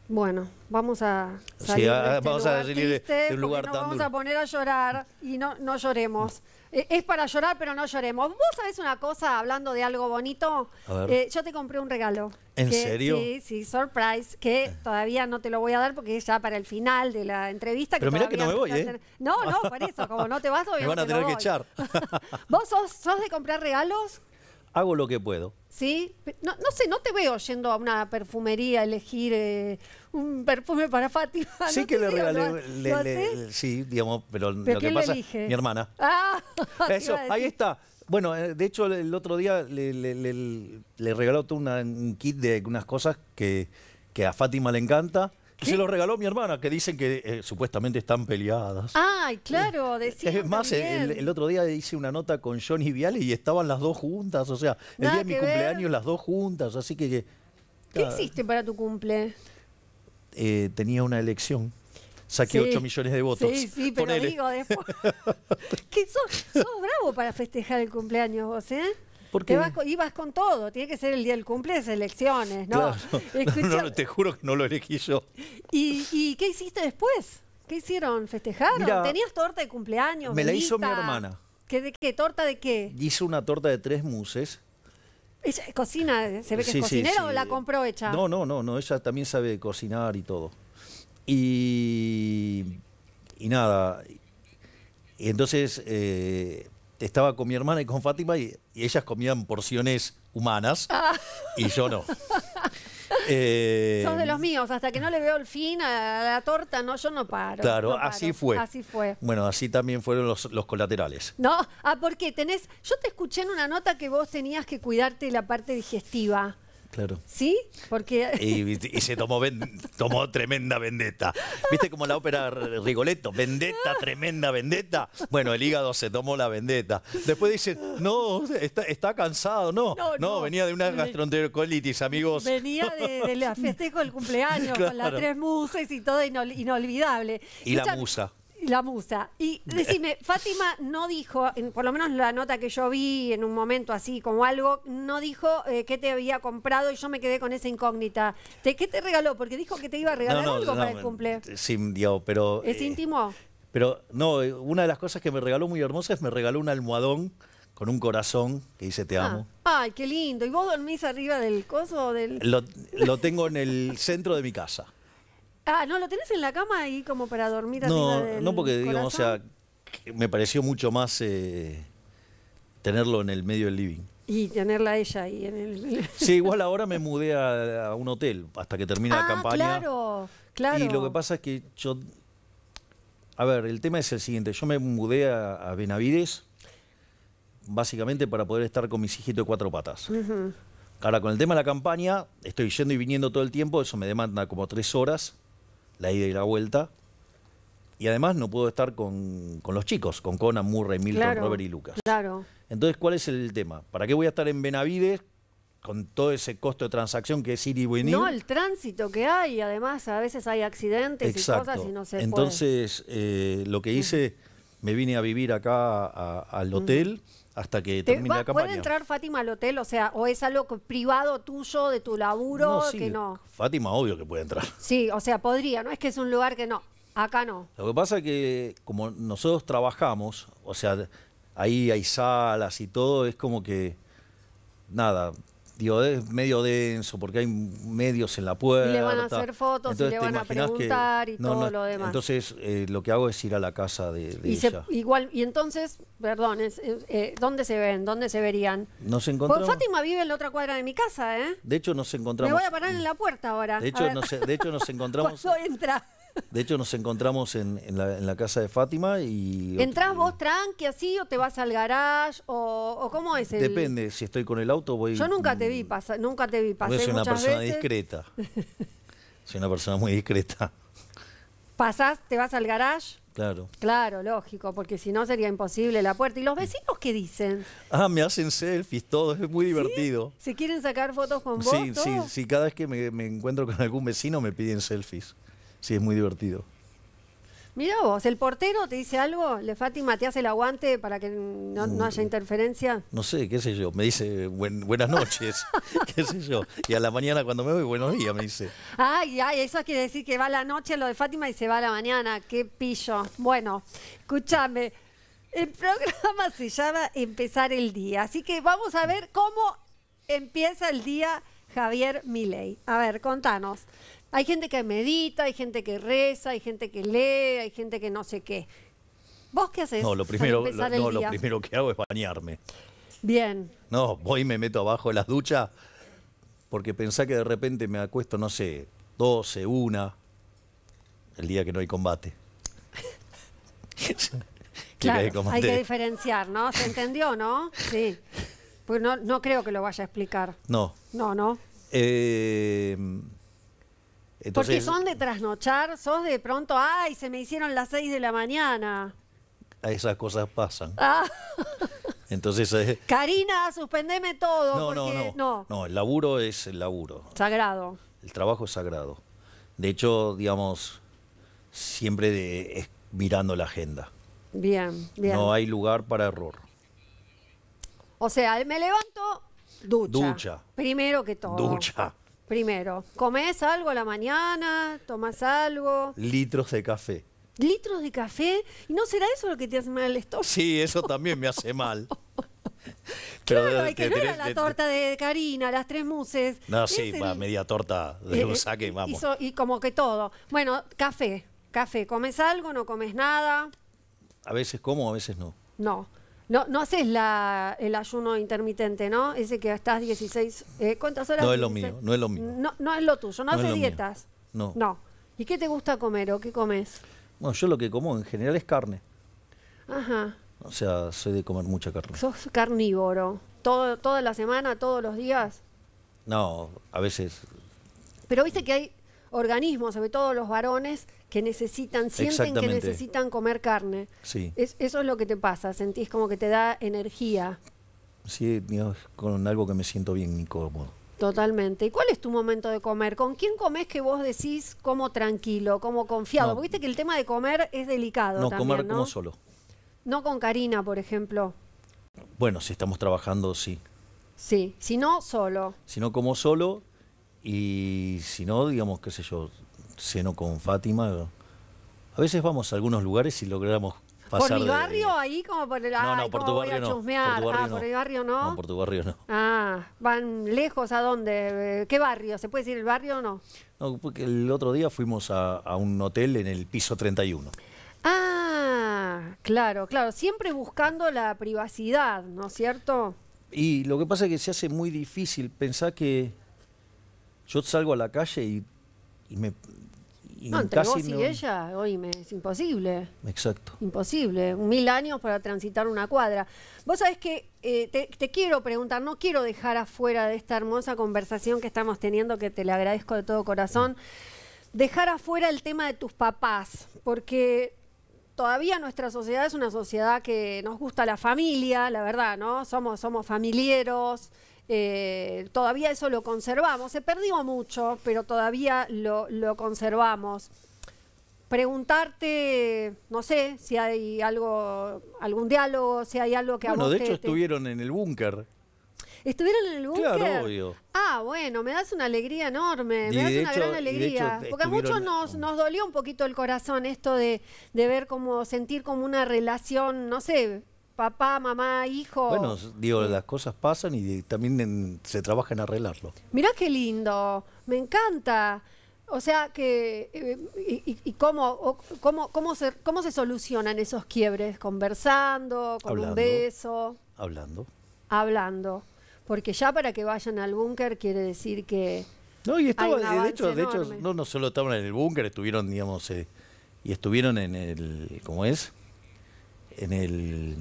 Bueno, vamos a salir ah, este vamos a salir de, un lugar tan vamos a poner a llorar y no, no lloremos. Eh, es para llorar, pero no lloremos. ¿Vos sabés una cosa, hablando de algo bonito? Eh, yo te compré un regalo. ¿En serio? Sí, sí, surprise, que eh. todavía no te lo voy a dar porque es ya para el final de la entrevista. Pero mira que no me voy, No, no, por eso, como no te vas, voy. *laughs* Me van a tener que echar. *laughs* ¿Vos sos, sos de comprar regalos? hago lo que puedo. ¿Sí? No, sé, no te veo yendo a una perfumería a elegir eh, un perfume para Fátima. *laughs* Sí que le regalé, sí, digamos, pero, lo que pasa mi hermana. *laughs* Ah, Eso, ahí está. Bueno, eh, de hecho el otro día le, regaló una, un kit de unas cosas que, que a Fátima le encanta. Se lo regaló mi hermana, que dicen que eh, supuestamente están peleadas. Ay, eh, claro, eh, Es más, el, otro día hice una nota con Johnny Viale y estaban las dos juntas, o sea, el día de mi cumpleaños las dos juntas, así que... ¿Qué hiciste para tu cumple? Eh, tenía una elección saqué 8 millones de votos. Sí, sí, pero digo después. *laughs* que sos, sos bravo para festejar el cumpleaños vos, ¿eh? Porque... ibas con todo, tiene que ser el día del cumple de selecciones, ¿no? *laughs* No, te juro que no lo elegí yo. ¿Y, qué hiciste después? ¿Qué hicieron? ¿Festejaron? ¿Tenías torta de cumpleaños? Me la hizo mi hermana. ¿Qué, de qué? ¿Torta de qué? Hizo una torta de tres muses. ¿Ella cocina? ¿Se ve que es cocinera o la compró hecha? No, no, no, no, ella también sabe cocinar y todo. Y, y nada, y entonces eh, estaba con mi hermana y con Fátima y y ellas comían porciones humanas ah. y yo no. *laughs* Eh, Sos de los míos, hasta que no le veo el fin a la torta, no, yo no paro. Claro, así fue. Así fue. Bueno, así también fueron los, los, colaterales. No, ah, porque tenés, yo te escuché en una nota que vos tenías que cuidarte la parte digestiva. Claro. ¿Sí? Porque... Y, se tomó, tomó tremenda vendetta. ¿Viste como la ópera Rigoletto? Vendetta, tremenda vendetta. Bueno, el hígado se tomó la vendetta. Después dice no, está, cansado. No, no, venía de una gastroenterocolitis, amigos. Venía de, la festejo del cumpleaños, con las tres musas y todo inolvidable. y la musa. La musa. Y *laughs* decime, Fátima no dijo, por lo menos la nota que yo vi en un momento así como algo, no dijo eh, qué te había comprado y yo me quedé con esa incógnita. ¿Qué te regaló? Porque dijo que te iba a regalar algo para el cumple. Sí, pero... ¿Es eh, íntimo? Pero no, eh, una de las cosas que me regaló muy hermosa es me regaló un almohadón con un corazón que dice te ah, amo. ay, qué lindo. ¿Y vos dormís arriba del coso? Del... Lo, lo tengo en el centro de mi casa. Ah, no, lo tenés en la cama ahí como para dormir No, no porque digamos, o sea, me pareció mucho más eh, tenerlo en el medio del living. Y tenerla ella ahí en el... Sí, igual ahora me mudé a, un hotel hasta que termine la ah, campaña. claro, claro. Y lo que pasa es que yo... A ver, el tema es el siguiente. Yo me mudé a Benavides básicamente para poder estar con mis hijitos de cuatro patas. Ahora, con el tema de la campaña, estoy yendo y viniendo todo el tiempo, eso me demanda como tres horas la ida y la vuelta. Y además no puedo estar con, los chicos, con Conan, Murray, Milton, Robert y Lucas. Claro. Entonces, ¿cuál es el tema? ¿Para qué voy a estar en Benavides con todo ese costo de transacción que es ir y venir. No, el tránsito que hay, además a veces hay accidentes y cosas y no se Entonces, eh, lo que hice me vine a vivir acá al hotel hasta que termine la campaña. ¿Puede entrar Fátima al hotel? O sea, ¿o es algo privado tuyo, de tu laburo? No, no. Fátima, obvio que puede entrar. Sí, o sea, podría, no es que es un lugar que no. Acá no. Lo que pasa es que como nosotros trabajamos, o sea, ahí hay salas y todo, es como que, nada, Digo, es medio denso porque hay medios en la puerta. Y le van a hacer fotos y le van a preguntar y todo lo demás. Entonces, eh, lo que hago es ir a la casa de, ella. igual, y entonces, perdón, es, eh, ¿dónde se ven? ¿Dónde se verían? Nos pues encontramos. Fátima vive en la otra cuadra de mi casa, ¿eh? De hecho, nos encontramos. Me voy a parar en la puerta ahora. De hecho, nos, de hecho nos *laughs* encontramos. entra? De hecho, nos encontramos en, la, casa de Fátima y... ¿Entrás vos tranqui así o te vas al garage o, cómo es? El... Depende, si estoy con el auto voy... Yo nunca te vi pasar, nunca te vi pasar. Soy una persona discreta. *laughs* soy una persona muy discreta. ¿Pasás, te vas al garage? Claro. Claro, lógico, porque si no sería imposible la puerta. ¿Y los vecinos qué dicen? Ah, me hacen selfies, todo, es muy divertido. si quieren sacar fotos con vos? Sí, sí, sí, cada vez que me encuentro con algún vecino me piden selfies. Sí, es muy divertido. Mira vos, ¿el portero te dice algo? ¿Le Fátima te hace el aguante para que no, haya uh. interferencia? No sé, qué sé yo. Me dice buenas noches, *laughs* qué sé yo. Y a la mañana cuando me voy, buenos días, me dice. Ay, ay, eso quiere decir que va la noche lo de Fátima y se va a la mañana. Qué pillo. Bueno, escúchame. El programa se llama Empezar el Día. Así que vamos a ver cómo empieza el día Javier Milei. A ver, contanos. Hay gente que medita, hay gente que reza, hay gente que lee, hay gente que no sé qué. ¿Vos qué haces? No, lo primero, lo, primero que hago es bañarme. Bien. No, voy y me meto abajo de las duchas porque pensá que de repente me acuesto, no sé, 12, 1, el día que no hay combate. *laughs* hay que diferenciar, ¿no? ¿Se entendió, no? Sí. Pues no, no creo que lo vaya a explicar. No. No, no. Eh porque son de trasnochar, sos de pronto, ay, se me hicieron las seis de la mañana. Esas cosas pasan. Ah. Entonces, eh, Karina, suspendeme todo. No, no, no, no, el laburo es el laburo. Sagrado. El trabajo es sagrado. De hecho, digamos, siempre mirando la agenda. Bien, bien. No hay lugar para error. O sea, me levanto, ducha. Ducha. Primero que todo. Ducha. Primero, ¿comes algo a la mañana? ¿Tomas algo? Litros de café. ¿Litros de café? ¿Y no será eso lo que te hace mal el estómago? Sí, eso también me hace mal. *laughs* Pero claro, que la torta de Karina, las tres muses. No, sí, media torta de eh, un eh, saque, vamos. y como que todo. Bueno, café, café. ¿Comes algo? ¿No comes nada? A veces como, a veces no. No. No, no haces el ayuno intermitente, ¿no? Ese que estás 16... Eh, ¿Cuántas horas? No es lo mío, no es lo mío. No, es lo tuyo, no, haces dietas. No. No. ¿Y qué te gusta comer o qué comes? Bueno, yo lo que como en general es carne. Ajá. O sea, soy de comer mucha carne. ¿Sos carnívoro? ¿Todo, ¿Toda la semana, todos los días? No, a veces... Pero viste que hay organismos, sobre todo los varones, que necesitan, sienten que necesitan comer carne. Sí. eso es lo que te pasa, sentís como que te da energía. Sí, Dios, con algo que me siento bien incómodo. Totalmente. ¿Y cuál es tu momento de comer? ¿Con quién comes que vos decís como tranquilo, como confiado? Porque viste que el tema de comer es delicado. No, comer como solo. No con Karina, por ejemplo. Bueno, si estamos trabajando, sí. Sí, si no, solo. Si no, como solo. Y si no, digamos, qué sé yo, sino con Fátima. A veces vamos a algunos lugares y logramos pasar. ¿Por mi barrio ahí? Como por el. No, no, por tu barrio no. Por tu ah, barrio ah, por el barrio no. No, por tu barrio no. Ah, ¿van lejos a dónde? Eh, ¿Qué barrio? ¿Se puede decir el barrio o no? No, porque el otro día fuimos a, un hotel en el piso 31. Ah, claro, claro. Siempre buscando la privacidad, ¿no es cierto? Y lo que pasa es que se hace muy difícil pensar que yo salgo a la calle y, y me, no, entre vos y ella, hoy me, es imposible. Exacto. Imposible. Mil años para transitar una cuadra. Vos sabés que eh, te, quiero preguntar, no quiero dejar afuera de esta hermosa conversación que estamos teniendo, que te le agradezco de todo corazón, dejar afuera el tema de tus papás, porque todavía nuestra sociedad es una sociedad que nos gusta la familia, la verdad, ¿no? Somos, somos familieros. Eh, todavía eso lo conservamos. Se perdió mucho, pero todavía lo, lo conservamos. Preguntarte, no sé, si hay algo, algún diálogo, si hay algo que Bueno, de hecho estuvieron en el búnker. ¿Estuvieron en el búnker? Claro, obvio. Ah, bueno, me das una alegría enorme, me das una gran alegría. porque a muchos nos, nos dolió un poquito el corazón esto de, de ver como sentir como una relación, no sé, papá, mamá, hijo. Bueno, digo, las cosas pasan y eh, también se trabaja en arreglarlo. Mirá qué lindo, me encanta. O sea que, eh, y, cómo, cómo, cómo, se, cómo se solucionan esos quiebres? ¿Conversando? ¿Con un beso? Hablando. Hablando. Porque ya para que vayan al búnker quiere decir que... No, y estaba, de hecho, de hecho no, no solo estaban en el búnker, estuvieron, digamos, eh, y estuvieron en el, ¿cómo es? en, el,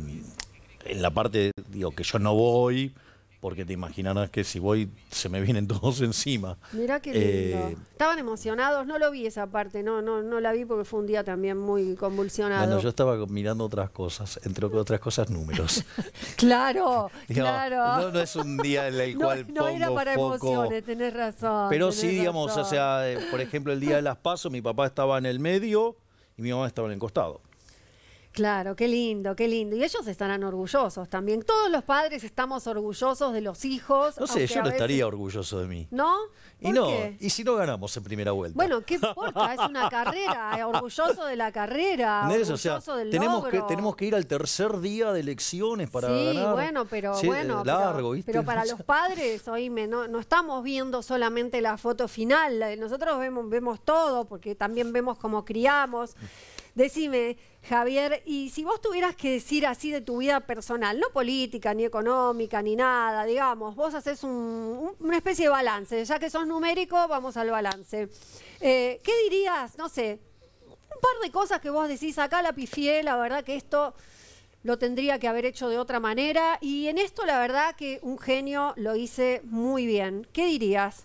en la parte, digo, que yo no voy, porque te imaginarás que si voy se me vienen *laughs* todos encima. Mirá qué eh, Estaban emocionados, no lo vi esa parte, no, no, no la vi porque fue un día también muy convulsionado. Bueno, yo estaba mirando otras cosas, entre otras cosas números. *laughs* claro, *laughs* claro. No, es un día en el cual No era para emociones, tenés razón. Pero sí, digamos, o sea, eh, por ejemplo, el día de las pasos, mi papá estaba en el medio y mi mamá estaba en el costado. Claro, qué lindo, qué lindo. Y ellos estarán orgullosos también. Todos los padres estamos orgullosos de los hijos. No sé, yo no estaría orgulloso de mí. ¿No? y no, y si no ganamos en primera vuelta. Bueno, qué *laughs* importa, es una carrera, eh, orgulloso de la carrera, orgulloso tenemos Que, tenemos que ir al tercer día de elecciones para ganar. Sí, bueno, pero eh, bueno, largo, pero, para *laughs* los padres, oíme, no, no estamos viendo solamente la foto final, nosotros vemos, vemos todo, porque también vemos cómo criamos. Decime, Javier, y si vos tuvieras que decir así de tu vida personal, no política, ni económica, ni nada, digamos, vos haces una especie de balance, ya que sos numérico, vamos al balance. Eh, ¿Qué dirías? No sé, un par de cosas que vos decís, acá la pifié, la verdad que esto lo tendría que haber hecho de otra manera, y en esto la verdad que un genio lo hice muy bien. ¿Qué dirías?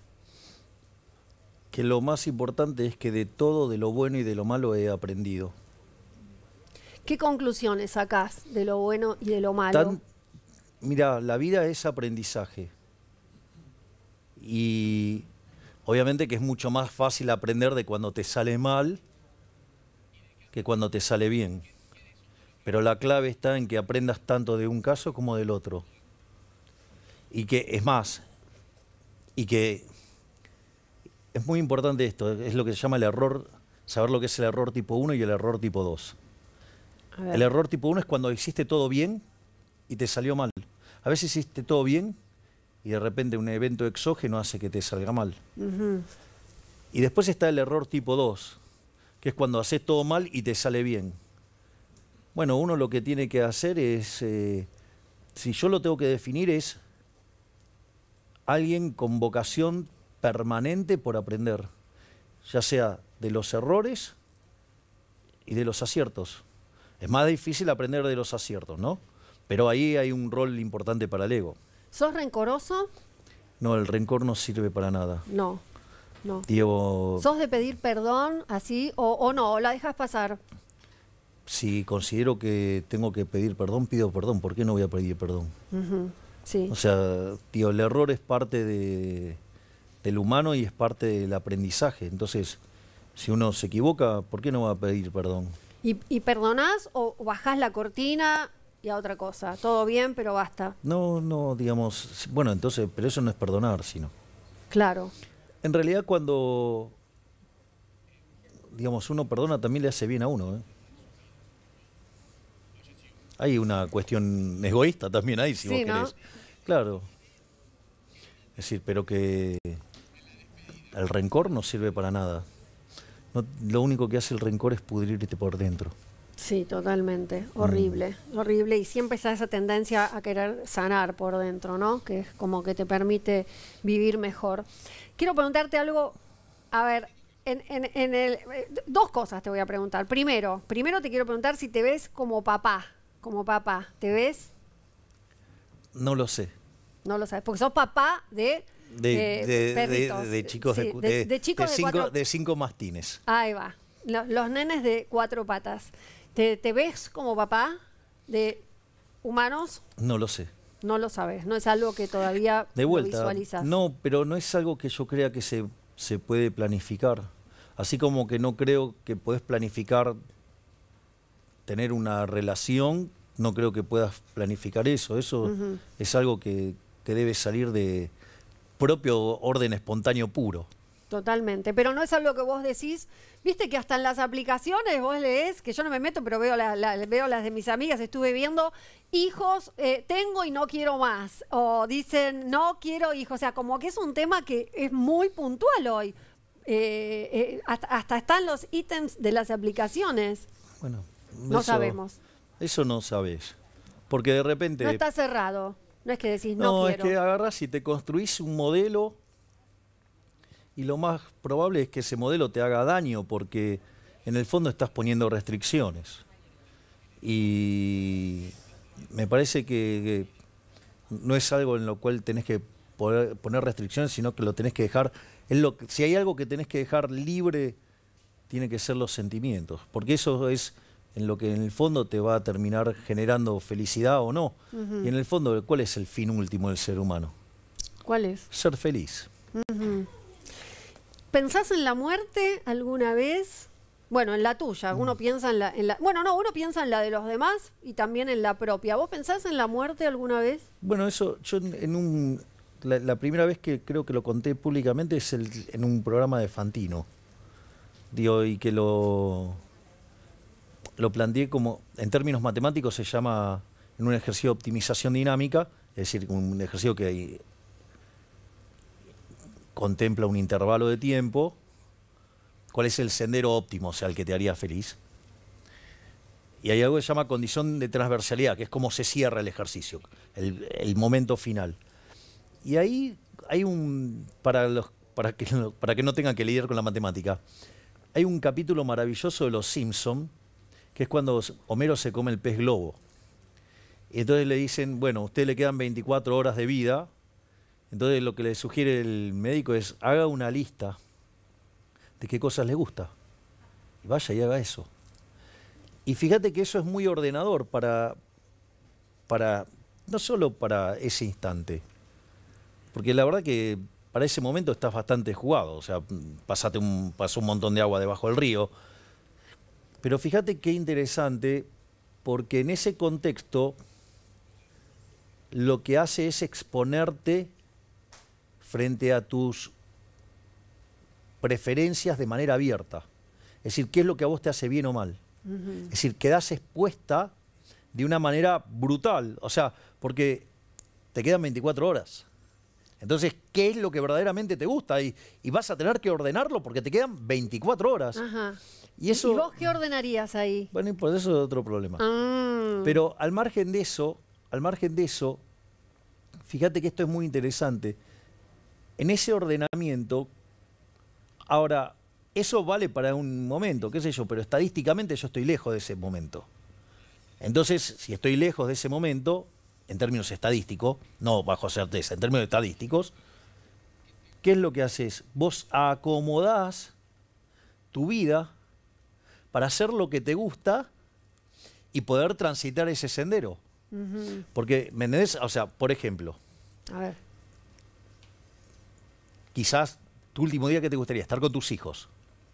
que lo más importante es que de todo, de lo bueno y de lo malo he aprendido. ¿Qué conclusiones sacás de lo bueno y de lo malo? mira, la vida es aprendizaje. Y obviamente que es mucho más fácil aprender de cuando te sale mal que cuando te sale bien. Pero la clave está en que aprendas tanto de un caso como del otro. Y que, es más, y que es muy importante esto, es lo que se llama el error, saber lo que es el error tipo 1 y el error tipo 2. El error tipo 1 es cuando hiciste todo bien y te salió mal. A veces hiciste todo bien y de repente un evento exógeno hace que te salga mal. Y después está el error tipo 2, que es cuando haces todo mal y te sale bien. Bueno, uno lo que tiene que hacer es, eh, si yo lo tengo que definir, es alguien con vocación permanente por aprender, ya sea de los errores y de los aciertos. Es más difícil aprender de los aciertos, ¿no? Pero ahí hay un rol importante para el ego. ¿Sos rencoroso? No, el rencor no sirve para nada. No, no. ¿Sos de pedir perdón así o, no? ¿O la dejas pasar? Si considero que tengo que pedir perdón, pido perdón. ¿Por qué no voy a pedir perdón? sí. O sea, tío, el error es parte del humano y es parte del aprendizaje. Entonces, si uno se equivoca, ¿por qué no va a pedir perdón? ¿Y, y perdonás o bajás la cortina? y a otra cosa. Todo bien, pero basta. No, no, digamos, bueno, entonces, pero eso no es perdonar, sino. Claro. En realidad cuando, digamos, uno perdona también le hace bien a uno. ¿eh? Hay una cuestión egoísta también ahí, si vos querés. Claro. Es decir, pero que el rencor no sirve para nada lo único que hace el rencor es pudrirte por dentro. Sí, totalmente. Mm. Horrible, horrible. Y siempre está esa tendencia a querer sanar por dentro, ¿no? Que es como que te permite vivir mejor. Quiero preguntarte algo, a ver, en, el, eh, dos cosas te voy a preguntar. Primero, primero te quiero preguntar si te ves como papá, como papá. ¿Te ves? No lo sé. No lo sabes, porque sos papá de de, chicos de, de, cinco, de cinco mastines. Ahí va. los nenes de cuatro patas. ¿Te, ves como papá de humanos? No lo sé. No lo sabes, no es algo que todavía de vuelta, visualizas. No, pero no es algo que yo crea que se, se puede planificar. Así como que no creo que puedes planificar tener una relación, no creo que puedas planificar eso. Eso es algo que, que debe salir de, propio orden espontáneo puro. Totalmente, pero no es algo que vos decís, viste que hasta en las aplicaciones vos lees, que yo no me meto, pero veo, veo las de mis amigas, estuve viendo, hijos eh, tengo y no quiero más, o dicen no quiero hijos, o sea, como que es un tema que es muy puntual hoy, eh, eh, hasta, están los ítems de las aplicaciones. Bueno, no sabemos. Eso no sabés, porque de repente... No está cerrado. No es que decís no, no es que agarrás y te construís un modelo y lo más probable es que ese modelo te haga daño porque en el fondo estás poniendo restricciones. Y me parece que, no es algo en lo cual tenés que poner restricciones, sino que lo tenés que dejar. si hay algo que tenés que dejar libre, tiene que ser los sentimientos, porque eso es en lo que en el fondo te va a terminar generando felicidad o no. Y en el fondo, ¿cuál es el fin último del ser humano? ¿Cuál es? Ser feliz. ¿Pensás en la muerte alguna vez? Bueno, en la tuya, uno mm. piensa en la, Bueno, no, uno piensa en la de los demás y también en la propia. ¿Vos pensás en la muerte alguna vez? Bueno, eso, yo en, un... La, primera vez que creo que lo conté públicamente es el, en un programa de Fantino. Digo, y que lo lo planteé como, en términos matemáticos se llama, en un ejercicio de optimización dinámica, es decir, un ejercicio que contempla un intervalo de tiempo, cuál es el sendero óptimo, o sea, el que te haría feliz. Y hay algo que se llama condición de transversalidad, que es cómo se cierra el ejercicio, el, momento final. Y ahí hay un, para, los, para, que, para que no tengan que lidiar con la matemática, hay un capítulo maravilloso de Los Simpson que es cuando Homero se come el pez globo. Y entonces le dicen, bueno, a usted le quedan 24 horas de vida, entonces lo que le sugiere el médico es, haga una lista de qué cosas le gusta. Y vaya y haga eso. Y fíjate que eso es muy ordenador para, para, no solo para ese instante, porque la verdad que para ese momento estás bastante jugado, o sea, un, pasó un montón de agua debajo del río, pero fíjate qué interesante, porque en ese contexto lo que hace es exponerte frente a tus preferencias de manera abierta. Es decir, qué es lo que a vos te hace bien o mal. Es decir, quedas expuesta de una manera brutal. O sea, porque te quedan 24 horas. Entonces, ¿qué es lo que verdaderamente te gusta? Y, vas a tener que ordenarlo porque te quedan 24 horas. Ajá. Y, eso, vos qué ordenarías ahí? Bueno, y por eso es otro problema. Ah. Pero al margen de eso, al margen de eso, fíjate que esto es muy interesante. En ese ordenamiento, ahora, eso vale para un momento, qué sé yo, pero estadísticamente yo estoy lejos de ese momento. Entonces, si estoy lejos de ese momento, en términos estadísticos, no bajo certeza, en términos estadísticos, ¿qué es lo que haces? Vos acomodás tu vida para hacer lo que te gusta y poder transitar ese sendero. Porque, ¿me O sea, por ejemplo, quizás tu último día que te gustaría estar con tus hijos.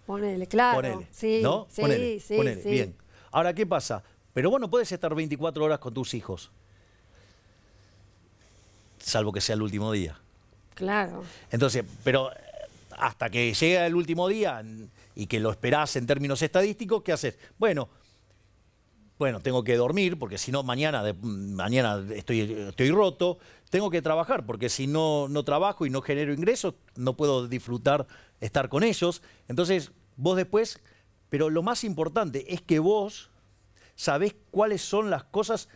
Ponele, claro. Ponele, sí, ¿no? Sí, sí, ponele. Bien. Ahora, ¿qué pasa? Pero bueno puedes estar 24 horas con tus hijos salvo que sea el último día. Claro. Entonces, pero eh, hasta que llega el último día y que lo esperás en términos estadísticos, ¿qué haces? Bueno, bueno, tengo que dormir porque si no mañana, mañana estoy, estoy roto, tengo que trabajar porque si no, no trabajo y no genero ingresos, no puedo disfrutar estar con ellos. Entonces, vos después, pero lo más importante es que vos sabés cuáles son las cosas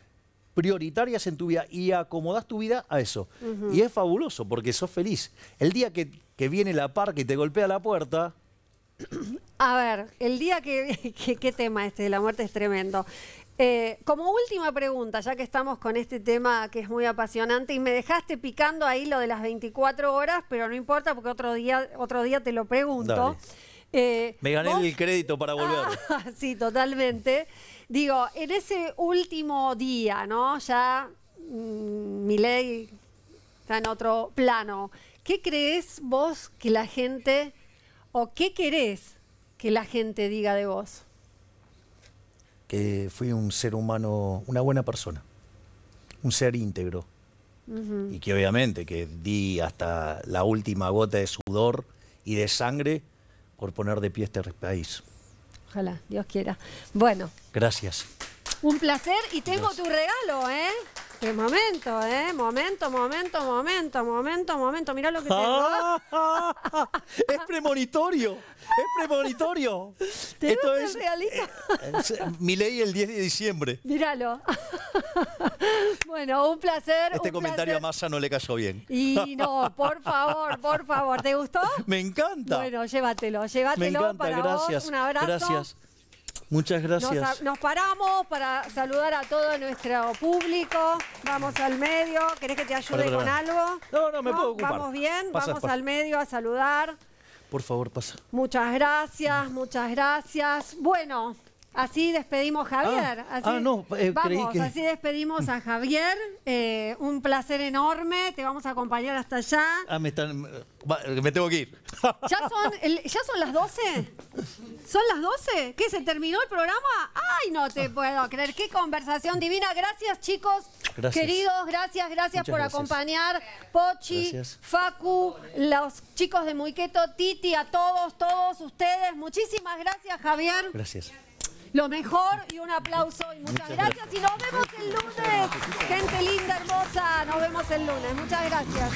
prioritarias en tu vida y acomodas tu vida a eso. Y es fabuloso porque sos feliz. El día que, viene la par que te golpea la puerta... *clears throat* A ver, el día que, *laughs* ¿Qué tema este de la muerte es tremendo? Eh, como última pregunta, ya que estamos con este tema que es muy apasionante y me dejaste picando ahí lo de las 24 horas, pero no importa porque otro día, otro día te lo pregunto. Eh, me gané el crédito para volver. *laughs* Ah, sí, totalmente. Digo, en ese último día, ¿no? Ya mm, mi ley está en otro plano. ¿Qué crees vos que la gente, o qué querés que la gente diga de vos? Que fui un ser humano, una buena persona, un ser íntegro. Y que obviamente que di hasta la última gota de sudor y de sangre por poner de pie este país. Ojalá, Dios quiera. Bueno. Gracias. Un placer y tengo tu regalo, ¿eh? Eh, momento, eh, momento, momento, momento, momento, momento. Mirá lo que tengo. ¿eh? *laughs* es premonitorio, es premonitorio. Esto es, eh, mi ley el 10 de diciembre. Míralo. *laughs* bueno, un placer. Este comentario a Massa no le cayó bien. Y *laughs* no, por favor, por favor. ¿Te gustó? Me encanta. Bueno, llévatelo, llévatelo para gracias, vos. Un abrazo. Gracias. Muchas gracias. Nos, paramos para saludar a todo nuestro público. Vamos al medio. ¿Querés que te ayude con algo? No, no, me puedo ocupar. Vamos bien, vamos al medio a saludar. Por favor, pasa. Muchas gracias, muchas gracias. Bueno, Así despedimos a Javier. Ah, así, ah, no, eh, vamos, así despedimos a Javier. Eh, un placer enorme. Te vamos a acompañar hasta allá. Ah, me están. Me tengo que ir. *laughs* ¿Ya son, las 12? ¿Son las 12? ¿Qué? ¿Se terminó el programa? ¡Ay, no te puedo creer! ¡Qué conversación divina! Gracias, chicos. Gracias. Queridos, gracias, gracias por acompañar. Pochi, Facu, los chicos de Muiqueto, Titi, a todos, todos ustedes. Muchísimas gracias, Javier. Gracias lo mejor y un aplauso y muchas, gracias. Y nos vemos el lunes. Gente linda, hermosa, nos vemos el lunes. Muchas gracias.